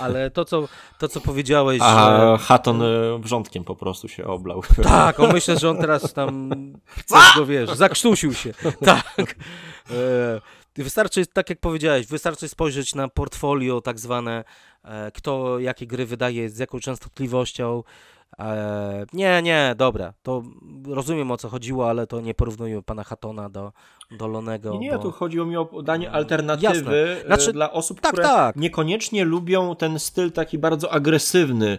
ale to, co, to, co powiedziałeś... A, że... E, wrzątkiem po prostu się oblał. Tak, on myślę, że on teraz tam, coś go, wiesz, zakrztusił się, tak. E, wystarczy, tak jak powiedziałeś, wystarczy spojrzeć na portfolio tak zwane, e, kto jakie gry wydaje, z jaką częstotliwością, Eee, nie, nie, dobra, to rozumiem o co chodziło, ale to nie porównujmy pana Hatona do, do Lonego. Nie, nie bo... tu chodziło mi o danie mm, alternatywy e, znaczy, dla osób, tak, które tak. niekoniecznie lubią ten styl taki bardzo agresywny,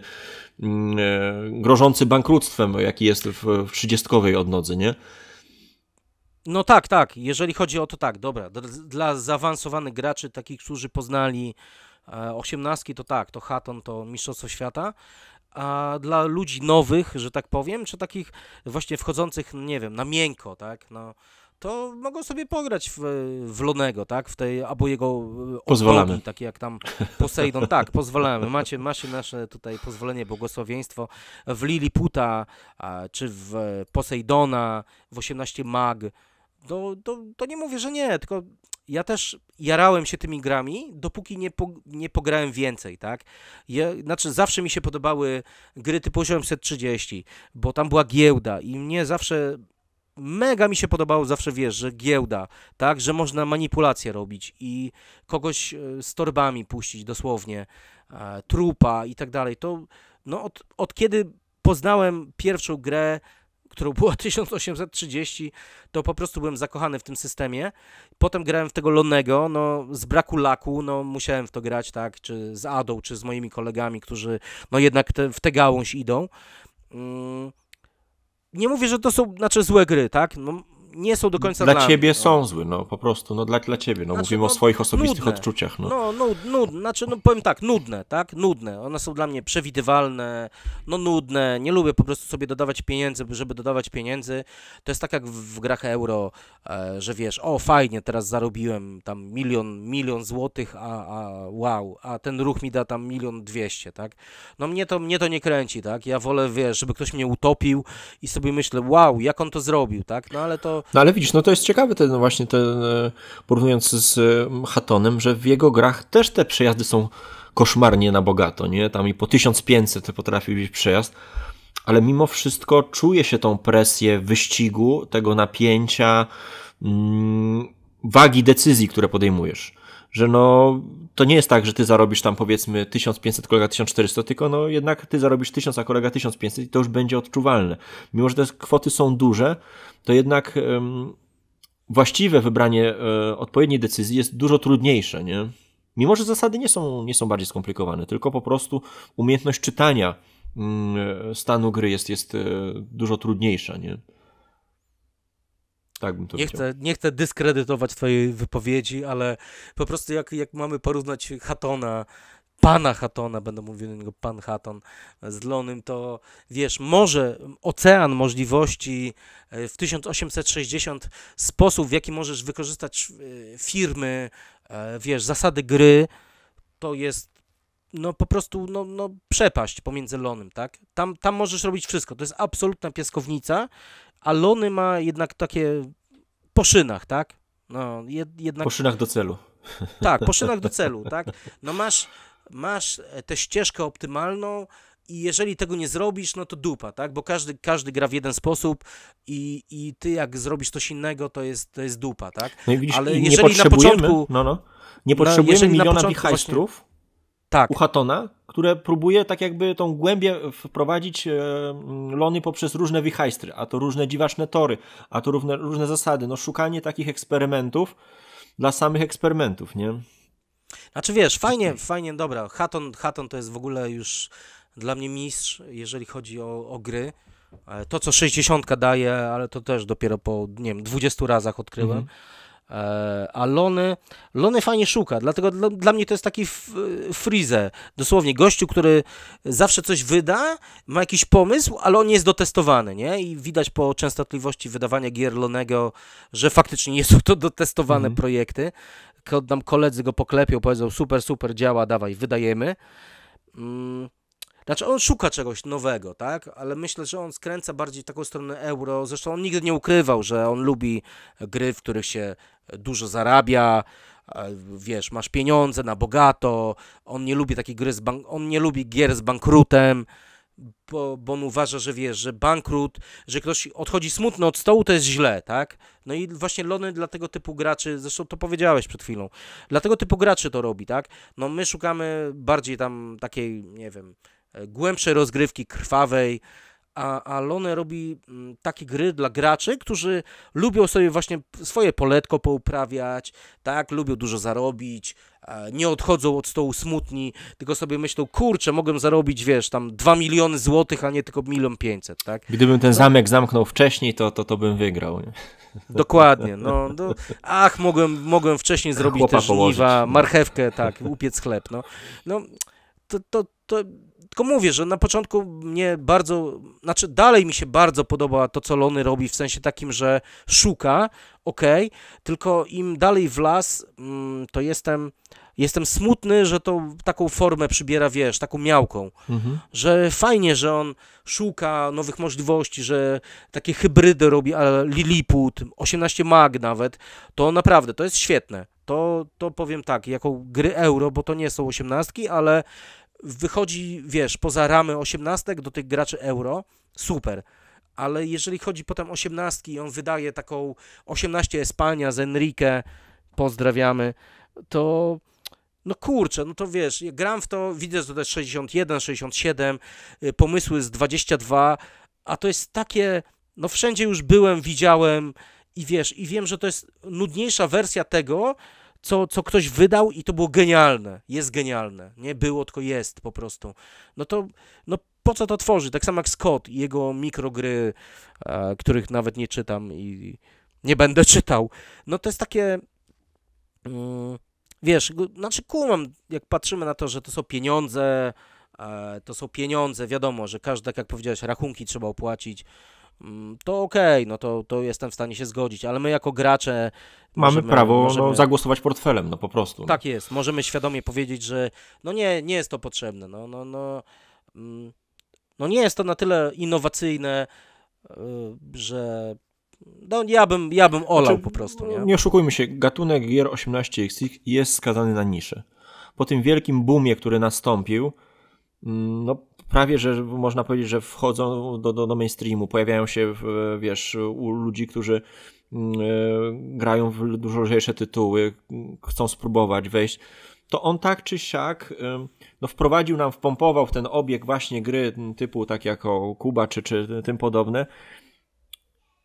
mm, e, grożący bankructwem, jaki jest w, trzydziestkowej odnodze, nie? No tak, tak, jeżeli chodzi o to, tak, dobra, dla zaawansowanych graczy, takich, którzy poznali e, osiemnastki, to tak, to Haton, to Mistrzostwo Świata, a dla ludzi nowych, że tak powiem, czy takich właśnie wchodzących, nie wiem, na miękko, tak, no, to mogą sobie pograć w, w Lonego, tak, w tej, albo jego e, pozwalamy. Odnogi, takie jak tam Poseidon, tak, pozwalamy, macie, macie nasze tutaj pozwolenie, błogosławieństwo w Liliputa, czy w Poseidona, w 18 Mag, to, no, to, to nie mówię, że nie, tylko ja też jarałem się tymi grami, dopóki nie, po, nie pograłem więcej, tak? Ja, znaczy, zawsze mi się podobały gry typu 830, bo tam była giełda i mnie zawsze mega mi się podobało zawsze, wiesz, że giełda, tak, że można manipulacje robić i kogoś e, z torbami puścić dosłownie, e, trupa i tak dalej, to no od, od kiedy poznałem pierwszą grę którą była 1830, to po prostu byłem zakochany w tym systemie. Potem grałem w tego Lonego, no z braku laku, no musiałem w to grać, tak, czy z Adą, czy z moimi kolegami, którzy no jednak te, w tę gałąź idą. Mm nie mówię, że to są znaczy złe gry, tak? No, nie są do końca dla, dla ciebie mnie, no. są no. zły, no po prostu, no dla, dla ciebie, no znaczy, mówimy no, o swoich osobistych nudne. odczuciach. No, no nudne, no, nud, znaczy no powiem tak, nudne, tak, nudne, one są dla mnie przewidywalne, no nudne, nie lubię po prostu sobie dodawać pieniędzy, żeby dodawać pieniędzy, to jest tak jak w, w grach euro, e, że wiesz, o fajnie, teraz zarobiłem tam milion, milion złotych, a, a wow, a ten ruch mi da tam milion dwieście, tak, no mnie to, mnie to nie kręci, tak, ja wolę, wiesz, żeby ktoś mnie utopił i sobie myślę, wow, jak on to zrobił, tak, no ale to no ale widzisz, no to jest ciekawe ten właśnie ten, e, porównując z e, Hatonem, że w jego grach też te przejazdy są koszmarnie na bogato, nie? Tam i po 1500 potrafi być przejazd, ale mimo wszystko czuje się tą presję wyścigu, tego napięcia, mm, wagi decyzji, które podejmujesz. Że no, to nie jest tak, że ty zarobisz tam powiedzmy 1500, kolega 1400, tylko no jednak ty zarobisz 1000, a kolega 1500 i to już będzie odczuwalne. Mimo, że te kwoty są duże, to jednak um, właściwe wybranie um, odpowiedniej decyzji jest dużo trudniejsze, nie? Mimo, że zasady nie są, nie są bardziej skomplikowane, tylko po prostu umiejętność czytania mm, stanu gry jest, jest e, dużo trudniejsza, nie? Tak bym to nie chcę, nie chcę dyskredytować twojej wypowiedzi, ale po prostu jak, jak mamy porównać Hatona pana Hatona, będę mówił do niego pan Haton, z Lonym, to wiesz, może ocean możliwości e, w 1860 sposób, w jaki możesz wykorzystać e, firmy, e, wiesz, zasady gry, to jest no po prostu no, no, przepaść pomiędzy Lonem, tak? Tam, tam możesz robić wszystko. To jest absolutna piaskownica, a Lony ma jednak takie po szynach, tak? No, jed, jednak... Po szynach do celu. Tak, po szynach do celu, tak? No masz, masz e, tę ścieżkę optymalną i jeżeli tego nie zrobisz, no to dupa, tak? Bo każdy, każdy gra w jeden sposób i, i ty jak zrobisz coś innego, to jest, to jest dupa, tak? No i widzisz, Ale jeżeli na początku... No, no. Nie potrzebujemy no, miliona wichajstrów, tak. u Hatona, które próbuje tak jakby tą głębię wprowadzić e, mm, Lony poprzez różne wichajstry, a to różne dziwaczne tory, a to różne różne zasady. No szukanie takich eksperymentów dla samych eksperymentów, nie? Znaczy wiesz, fajnie, fajnie, dobra, Hatton, Hatton to jest w ogóle już dla mnie mistrz, jeżeli chodzi o, o gry. E, to, co 60 daje, ale to też dopiero po, nie wiem, 20 razach odkryłem. Mm -hmm E, a Lony, Lony fajnie szuka, dlatego dla, dla mnie to jest taki frize, dosłownie gościu, który zawsze coś wyda, ma jakiś pomysł, ale on nie jest dotestowany, nie? I widać po częstotliwości wydawania gier Lonego, że faktycznie nie są to dotestowane mhm. projekty. Tam koledzy go poklepią, powiedzą super, super, działa, dawaj, wydajemy. Mm znaczy on szuka czegoś nowego, tak? Ale myślę, że on skręca bardziej taką stronę euro. Zresztą on nigdy nie ukrywał, że on lubi gry, w których się dużo zarabia, wiesz, masz pieniądze na bogato. On nie lubi takich gry z bank on nie lubi gier z bankrutem. Bo, bo on uważa, że wiesz, że bankrut, że ktoś odchodzi smutno od stołu, to jest źle, tak? No i właśnie Lony dla tego typu graczy, zresztą to powiedziałeś przed chwilą, dla tego typu graczy to robi, tak? No my szukamy bardziej tam takiej, nie wiem, głębsze rozgrywki, krwawej, a, a Lone robi mm, takie gry dla graczy, którzy lubią sobie właśnie swoje poletko pouprawiać, tak, lubią dużo zarobić, nie odchodzą od stołu smutni, tylko sobie myślą, kurczę, mogłem zarobić, wiesz, tam 2 miliony złotych, a nie tylko milion pięćset, tak? Gdybym ten no. zamek zamknął wcześniej, to, to, to bym wygrał. Nie? Dokładnie, no, no, ach, mogłem, mogłem wcześniej zrobić Chłopa też położyć, niwa, no. marchewkę, tak, upiec chleb, no. No, to, to, to tylko mówię, że na początku mnie bardzo, znaczy dalej mi się bardzo podoba to, co Lony robi, w sensie takim, że szuka, ok, tylko im dalej w las, mm, to jestem, jestem smutny, że to taką formę przybiera, wiesz, taką miałką, mhm. że fajnie, że on szuka nowych możliwości, że takie hybrydy robi, ale Lilliput, 18 mag nawet, to naprawdę, to jest świetne. To, to powiem tak, jako gry euro, bo to nie są osiemnastki, ale wychodzi, wiesz, poza ramy osiemnastek do tych graczy euro, super. Ale jeżeli chodzi potem osiemnastki i on wydaje taką 18 Espania z Enrique, pozdrawiamy, to no kurczę, no to wiesz, gram w to, widzę, że to jest 61, 67, y, pomysły z 22, a to jest takie, no wszędzie już byłem, widziałem i wiesz, i wiem, że to jest nudniejsza wersja tego, co, co ktoś wydał i to było genialne, jest genialne, nie było, tylko jest po prostu, no to no po co to tworzy? Tak samo jak Scott i jego mikrogry, e, których nawet nie czytam i nie będę czytał, no to jest takie... Mm, wiesz, znaczy kumam, jak patrzymy na to, że to są pieniądze, e, to są pieniądze, wiadomo, że każdy, tak jak powiedziałeś, rachunki trzeba opłacić, Mm, to okej, okay, no to, to jestem w stanie się zgodzić, ale my jako gracze. Mamy możemy, prawo no, możemy... No, zagłosować portfelem, no po prostu. No. Tak jest, możemy świadomie powiedzieć, że no nie, nie jest to potrzebne. No, no, no, mm, no nie jest to na tyle innowacyjne, e, że no ja bym, ja bym olał znaczy, po prostu. Nie? nie oszukujmy się, gatunek gier 18XX jest skazany na niszę. Po tym wielkim boomie, który nastąpił, mm, no prawie, że można powiedzieć, że wchodzą do, do, do mainstreamu, pojawiają się, wiesz, u ludzi, którzy mm, e, grają w dużo lżejsze tytuły, chcą spróbować wejść, to on tak czy siak no, wprowadził nam, wpompował w ten obieg właśnie gry typu tak jako Kuba czy, czy tym podobne.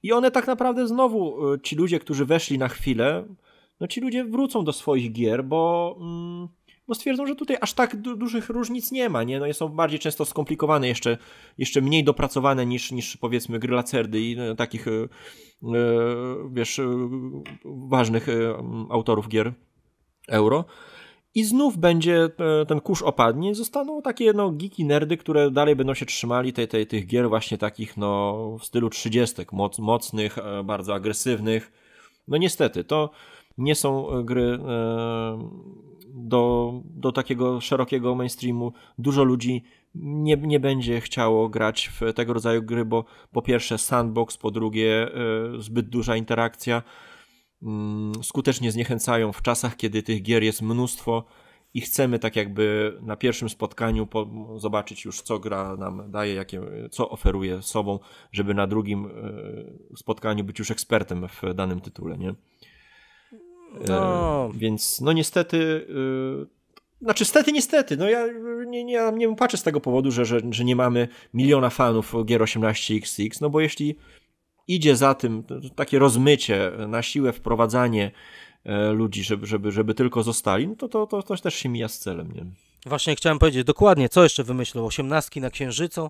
I one tak naprawdę znowu, e, ci ludzie, którzy weszli na chwilę, no ci ludzie wrócą do swoich gier, bo... Mm, bo stwierdzą, że tutaj aż tak du dużych różnic nie ma, nie? No są bardziej często skomplikowane, jeszcze, jeszcze mniej dopracowane niż, niż powiedzmy gry lacerdy i no, takich, e, e wiesz, e, ważnych e, autorów gier euro. I znów będzie ten kurz opadnie, zostaną takie no, geeki, nerdy, które dalej będą się trzymali tej, tej, tych gier właśnie takich no, w stylu 30, moc, mocnych, bardzo agresywnych. No niestety, to nie są gry do, do takiego szerokiego mainstreamu. Dużo ludzi nie, nie będzie chciało grać w tego rodzaju gry, bo po pierwsze sandbox, po drugie e, zbyt duża interakcja. Mm, skutecznie zniechęcają w czasach, kiedy tych gier jest mnóstwo i chcemy tak jakby na pierwszym spotkaniu po, zobaczyć już co gra nam daje, jakie, co oferuje sobą, żeby na drugim e, spotkaniu być już ekspertem w danym tytule, nie? No. E, więc no niestety e, znaczy, stety, niestety, no ja nie, nie, nie patrzę z tego powodu, że, że, że nie mamy miliona fanów gier 18XX, no bo jeśli idzie za tym takie rozmycie, na siłę wprowadzanie e, ludzi, żeby, żeby, żeby tylko zostali, no to, to, to, to też się mija z celem, nie? Właśnie chciałem powiedzieć dokładnie, co jeszcze wymyślił, Osiemnastki na księżycu?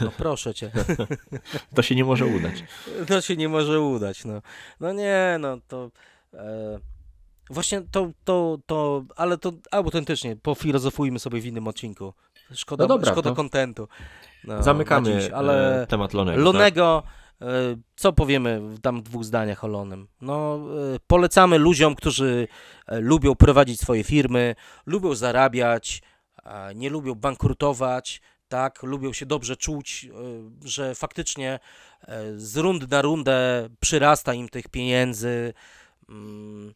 No proszę cię. to się nie może udać. To się nie może udać, no. No nie, no to... E Właśnie to, to, to, ale to autentycznie, pofilozofujmy sobie w innym odcinku. Szkoda, no dobra, szkoda kontentu. No, Zamykamy dziś, e, ale temat Lonego. Tak? Lonego tak? co powiemy w tam dwóch zdaniach o Lonem? No, e, polecamy ludziom, którzy lubią prowadzić swoje firmy, lubią zarabiać, nie lubią bankrutować, tak, lubią się dobrze czuć, że faktycznie z rund na rundę przyrasta im tych pieniędzy. Mm,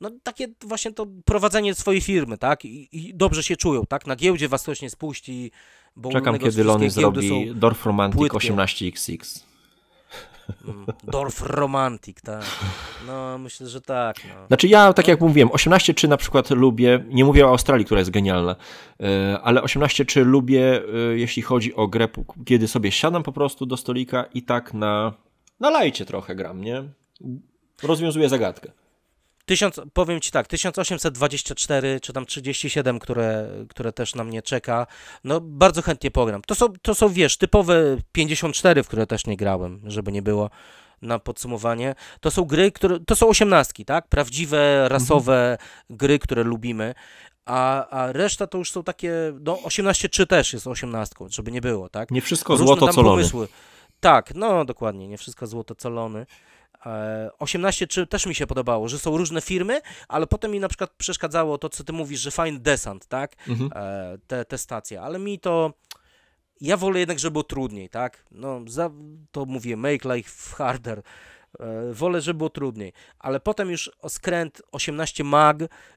no takie właśnie to prowadzenie swojej firmy, tak? I, i dobrze się czują, tak? Na giełdzie was ktoś nie spuści, bo Czekam, kiedy Lony zrobi Dorf Romantic 18xx. Mm, Dorf Romantic, tak. No, myślę, że tak. No. Znaczy ja, tak no. jak mówiłem, 18.3 na przykład lubię, nie mówię o Australii, która jest genialna, e, ale 18.3 lubię, e, jeśli chodzi o grę, kiedy sobie siadam po prostu do stolika i tak na, na lajcie trochę gram, nie? Rozwiązuję zagadkę. Tysiąc, powiem Ci tak, 1824 czy tam 37, które, które też na mnie czeka, no bardzo chętnie pogram. To są, to są, wiesz, typowe 54, w które też nie grałem, żeby nie było na podsumowanie. To są gry, które, to są osiemnastki, tak? Prawdziwe, mhm. rasowe mhm. gry, które lubimy, a, a reszta to już są takie, no 18 czy też jest osiemnastką, żeby nie było, tak? Nie wszystko Różne złoto colony. Tak, no dokładnie, nie wszystko złoto colony. 18 e, czy też mi się podobało, że są różne firmy, ale potem mi na przykład przeszkadzało to, co ty mówisz, że fajny desant, tak? Mhm. E, te, te stacje, ale mi to. Ja wolę jednak, żeby było trudniej, tak? No, za, to mówię, make life harder. E, wolę, żeby było trudniej, ale potem już skręt 18 mag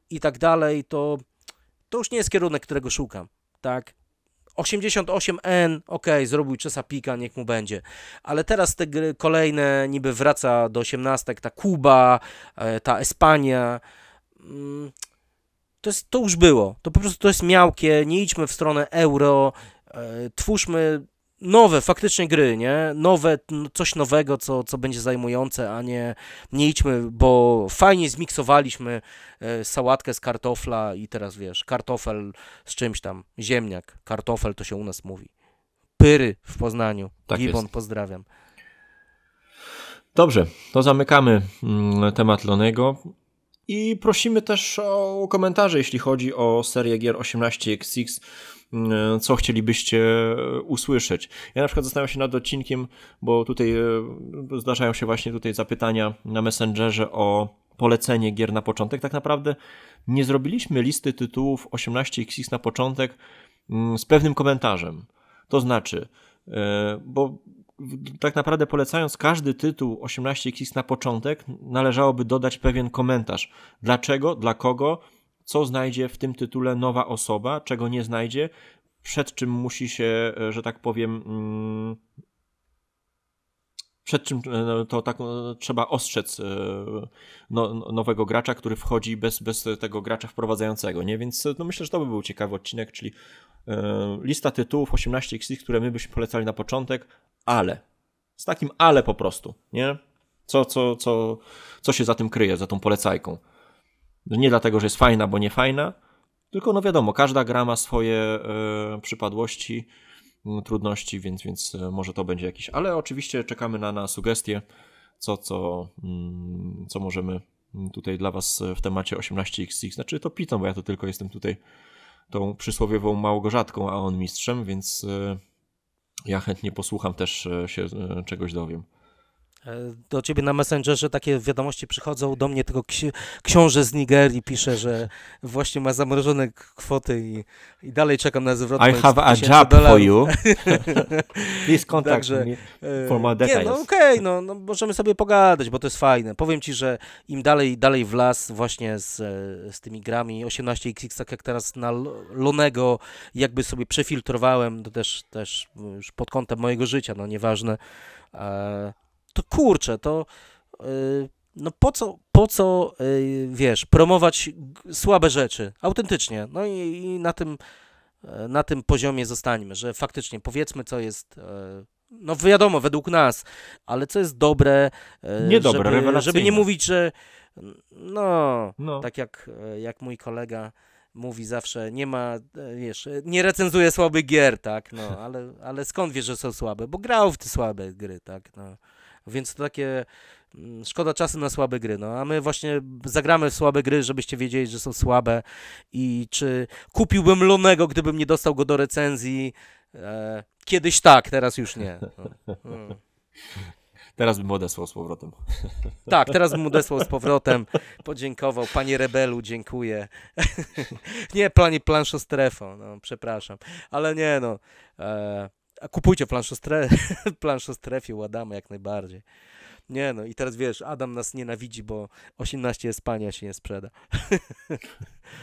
i tak dalej, to, to już nie jest kierunek, którego szukam, tak? 88N, ok, zrobił Czesapika, niech mu będzie. Ale teraz te gry kolejne niby wraca do 18, ta Kuba, e, ta Espania. Mm, to, jest, to już było. To po prostu to jest miałkie. Nie idźmy w stronę euro. E, twórzmy nowe, faktycznie gry, nie? Nowe, coś nowego, co, co będzie zajmujące, a nie, nie idźmy, bo fajnie zmiksowaliśmy e, sałatkę z kartofla i teraz wiesz, kartofel z czymś tam, ziemniak, kartofel to się u nas mówi. Pyry w Poznaniu. Tak Gibon, jest. pozdrawiam. Dobrze, to zamykamy mm, temat Lonego. I prosimy też o komentarze, jeśli chodzi o serię gier 18XX, mm, co chcielibyście e, usłyszeć. Ja na przykład zastanawiam się nad odcinkiem, bo tutaj e, zdarzają się właśnie tutaj zapytania na Messengerze o polecenie gier na początek. Tak naprawdę nie zrobiliśmy listy tytułów 18XX na początek mm, z pewnym komentarzem. To znaczy, e, bo tak naprawdę polecając każdy tytuł 18X na początek, należałoby dodać pewien komentarz. Dlaczego, dla kogo, co znajdzie w tym tytule nowa osoba, czego nie znajdzie, przed czym musi się, e, że tak powiem, mm, przed czym e, no, to tak trzeba ostrzec e, no, no, nowego gracza, który wchodzi bez, bez tego gracza wprowadzającego, nie? Więc no, myślę, że to by był ciekawy odcinek, czyli lista tytułów 18xx, które my byśmy polecali na początek, ale z takim ale po prostu, nie? Co, co, co, co się za tym kryje, za tą polecajką. Nie dlatego, że jest fajna, bo nie fajna, tylko no wiadomo, każda gra ma swoje y, przypadłości Mm, trudności, więc, więc e, może to będzie jakiś. Ale oczywiście czekamy na, na sugestie, co, co, mm, co możemy mm, tutaj dla Was e, w temacie 18xx. Znaczy to Piton, bo ja to tylko jestem tutaj tą przysłowiową Małgorzatką, a on mistrzem, więc e, ja chętnie posłucham, też się czegoś dowiem. E, do ciebie na Messengerze takie wiadomości przychodzą, do mnie tylko ksi książę z Nigerii pisze, że właśnie ma zamrożone kwoty i, i dalej czekam na zwrot I have a job dolarów. for you. Please contact Także, me e, for my details. Nie, no okej, okay, no, no, możemy sobie pogadać, bo to jest fajne. Powiem ci, że im dalej, dalej w las właśnie z, e, z tymi grami 18XX, tak jak teraz na Lonego jakby sobie przefiltrowałem, to też, też już pod kątem mojego życia, no nieważne, to kurczę, to yy, no po co, po co yy, wiesz, promować słabe rzeczy, autentycznie. No i, i na, tym, yy, na tym poziomie zostańmy, że faktycznie powiedzmy, co jest e, no wiadomo, według nas, ale co jest dobre, e, Niedobre, żeby, żeby nie mówić, że no, no, tak jak, jak mój kolega mówi zawsze, nie ma, wiesz, nie recenzuje słabych gier, tak, no, ale, ale skąd wiesz, że są słabe? Bo grał w te słabe gry, tak, no. Więc to takie mm, szkoda czasu na słabe gry. No a my właśnie zagramy w słabe gry, żebyście wiedzieli, że są słabe. I czy kupiłbym Lonego, gdybym nie dostał go do recenzji? E, kiedyś tak, teraz już nie. No. Hmm. Teraz bym odesłał z powrotem. Tak, teraz bym odesłał z powrotem. Podziękował. Panie Rebelu, dziękuję. nie, planie planszostrefą, no, przepraszam. Ale nie, no. E, a kupujcie planszę planszostrefie u Adama jak najbardziej. Nie no, i teraz wiesz, Adam nas nienawidzi, bo 18 Espania się nie sprzeda.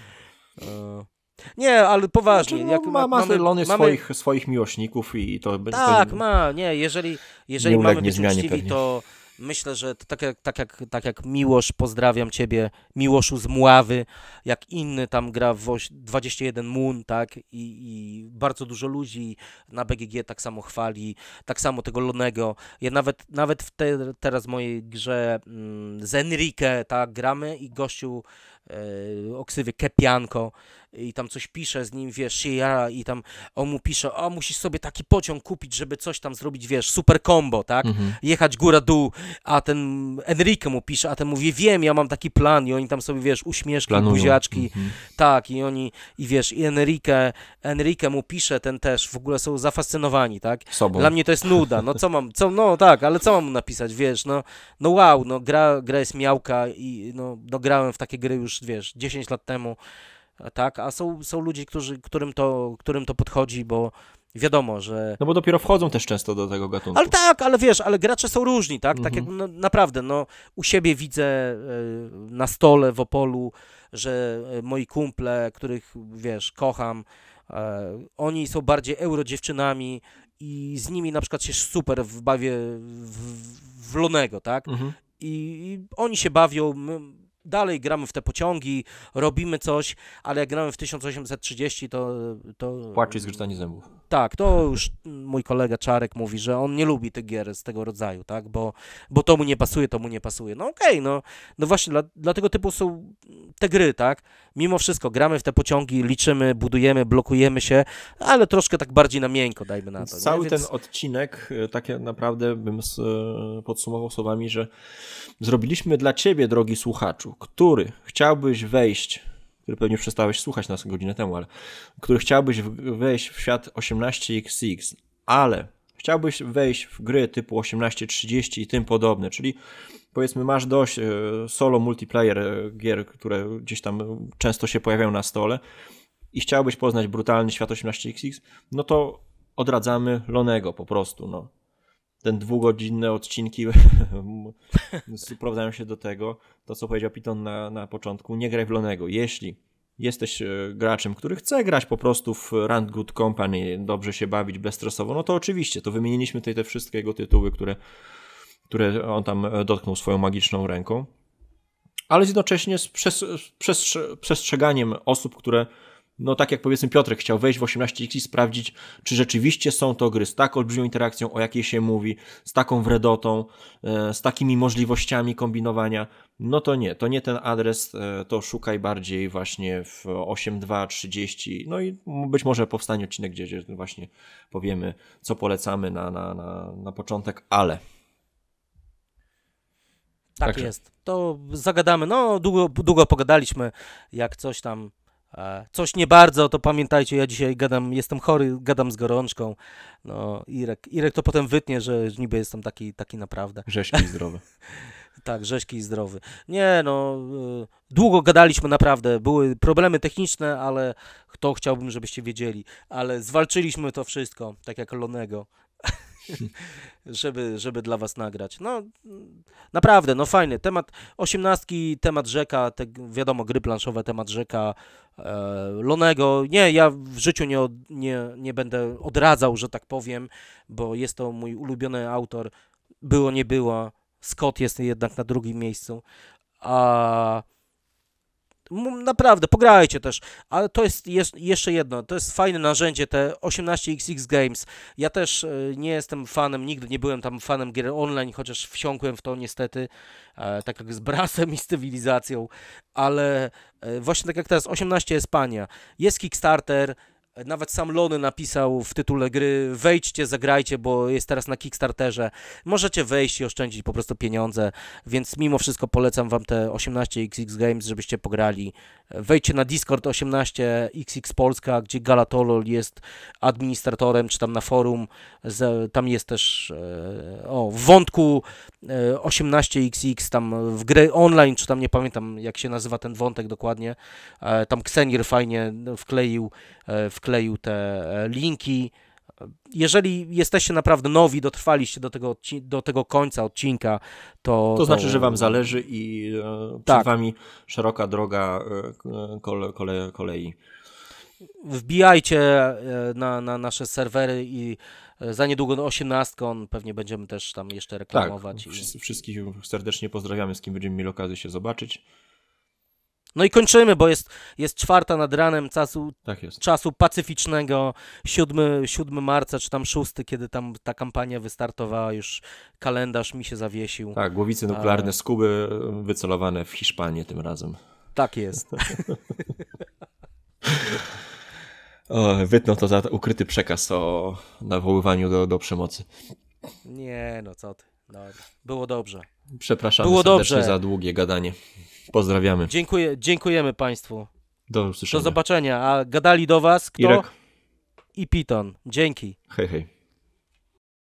nie, ale poważnie. Znaczy, jak, no, ma, ma mamy, mamy... swoich, swoich miłośników i to będzie... Tak, ma, nie, jeżeli, jeżeli nie mamy być uczciwi, pewnie. to Myślę, że tak jak, tak, jak, tak jak Miłosz, pozdrawiam ciebie, Miłoszu z Mławy, jak inny tam gra w 21 Moon, tak, I, i bardzo dużo ludzi na BGG tak samo chwali, tak samo tego Lonego. Ja nawet, nawet w te, teraz mojej grze mm, z Enrique, tak, gramy i gościu E, oksywy Kepianko i tam coś pisze z nim, wiesz, ja i tam on mu pisze, o musisz sobie taki pociąg kupić, żeby coś tam zrobić, wiesz, super combo, tak? Mhm. Jechać góra-dół, a ten Enrique mu pisze, a ten mówi, wiem, ja mam taki plan i oni tam sobie, wiesz, uśmieszki, Planują. buziaczki, mhm. tak, i oni, i wiesz, i Enrique, Enrique mu pisze, ten też, w ogóle są zafascynowani, tak? Sobą. Dla mnie to jest nuda, no co mam, co, no tak, ale co mam napisać, wiesz, no, no wow, no gra, gra jest miałka i no, no grałem w takie gry już już wiesz, 10 lat temu, e, tak? A są, są ludzie, którzy, którym, to, którym to podchodzi, bo wiadomo, że... No bo dopiero wchodzą też często do tego gatunku. Ale tak, ale wiesz, ale gracze są różni, tak? Mhm. Tak jak mhm. no, naprawdę, no u siebie widzę e, na stole w Opolu, że e, moi kumple, których, wiesz, kocham, oni są bardziej eurodziewczynami i z nimi na przykład się super w bawie w, w Lonego, tak? Mhm. I, I, oni się bawią, my, dalej gramy w te pociągi, robimy coś, ale jak gramy w 1830, to... to... Płaczy z zgrzytanie zębów tak, to już mój kolega Czarek mówi, że on nie lubi tych gier z tego rodzaju, tak, bo, bo to mu nie pasuje, to mu nie pasuje. No okej, okay, no, no właśnie dla, dla tego typu są te gry, tak, mimo wszystko gramy w te pociągi, liczymy, budujemy, blokujemy się, ale troszkę tak bardziej na miękko, dajmy na to. Cały Więc... ten odcinek, e, tak naprawdę bym e, podsumował słowami, że zrobiliśmy dla ciebie, drogi słuchaczu, który chciałbyś wejść który pewnie przestałeś słuchać nas godzinę temu, ale który chciałbyś wejść w świat 18xx, ale chciałbyś wejść w gry typu 1830 i tym podobne, czyli powiedzmy masz dość e, solo multiplayer e, gier, które gdzieś tam często się pojawiają na stole i chciałbyś poznać brutalny świat 18xx, no to odradzamy Lonego po prostu, no ten dwugodzinne odcinki sprowadzają się do tego, to co powiedział Piton na, na początku, nie graj w Lonego. Jeśli jesteś e, graczem, który chce grać po prostu w Rand Good Company, dobrze się bawić, bezstresowo, no to oczywiście, to wymieniliśmy tutaj te wszystkie jego tytuły, które, które on tam e, dotknął swoją magiczną ręką, ale jednocześnie z, przes, z przestrzeganiem osób, które no tak jak powiedzmy Piotrek chciał wejść w 18x i sprawdzić, czy rzeczywiście są to gry z tak olbrzymią interakcją, o jakiej się mówi, z taką wredotą, e, z takimi możliwościami kombinowania, no to nie, to nie ten adres, e, to szukaj bardziej właśnie w 8.2.30, no i być może powstanie odcinek, gdzie, gdzie właśnie powiemy, co polecamy na, na, na, na początek, ale... Tak Także. jest. To zagadamy. No, długo, długo pogadaliśmy. Jak coś tam E, coś nie bardzo, to pamiętajcie, ja dzisiaj gadam, jestem chory, gadam z gorączką. No, Irek, Irek to potem wytnie, że niby jestem taki, taki naprawdę. i zdrowy. tak, rzeźki i zdrowy. Nie, no, e, długo gadaliśmy naprawdę, były problemy techniczne, ale to chciałbym, żebyście wiedzieli, ale zwalczyliśmy to wszystko, tak jak Lonego. żeby, żeby dla was nagrać. No naprawdę, no fajny temat. Osiemnastki, temat rzeka, te, wiadomo, gry planszowe, temat rzeka, e, Lonego. Nie, ja w życiu nie, od, nie, nie będę odradzał, że tak powiem, bo jest to mój ulubiony autor. Było, nie było. Scott jest jednak na drugim miejscu. A Naprawdę, pograjcie też, ale to jest jeszcze jedno, to jest fajne narzędzie, te 18xx Games. Ja też e, nie jestem fanem, nigdy nie byłem tam fanem gier online, chociaż wsiąkłem w to niestety, e, tak jak z Brasem i z Cywilizacją, ale e, właśnie tak jak teraz, 18 Espania, jest Kickstarter, nawet sam Lony napisał w tytule gry: wejdźcie, zagrajcie, bo jest teraz na Kickstarterze. Możecie wejść i oszczędzić po prostu pieniądze, więc mimo wszystko polecam wam te 18XX Games, żebyście pograli. Wejdźcie na Discord 18XX Polska, gdzie Galatolol jest administratorem, czy tam na forum. Tam jest też e, o, w wątku 18XX, e, tam w gry online, czy tam nie pamiętam jak się nazywa ten wątek dokładnie. E, tam Ksenir fajnie wkleił E, wkleił te e, linki. Jeżeli jesteście naprawdę nowi, dotrwaliście do tego, do tego końca odcinka, to. To znaczy, to... że Wam zależy i e, przed tak. Wami szeroka droga kole, kole, kolei. Wbijajcie na, na nasze serwery i za niedługo 18 on pewnie będziemy też tam jeszcze tak, reklamować. Tak, i... wszystkich serdecznie pozdrawiamy, z kim będziemy mieli okazję się zobaczyć. No i kończymy, bo jest, jest czwarta nad ranem czasu, tak czasu pacyficznego, 7, 7 marca czy tam 6, kiedy tam ta kampania wystartowała, już kalendarz mi się zawiesił. Tak, głowice nuklearne skuby Kuby y, wycelowane w Hiszpanię tym razem. Tak jest. o, to za ukryty przekaz o nawoływaniu do, do przemocy. Nie, no co ty. Dobra. No, było dobrze. Przepraszam Było dobrze. za długie gadanie. Pozdrawiamy. Dziękuję, dziękujemy Państwu. Do, do zobaczenia. A gadali do Was kto? Irek. I Piton. Dzięki. Hej, hej.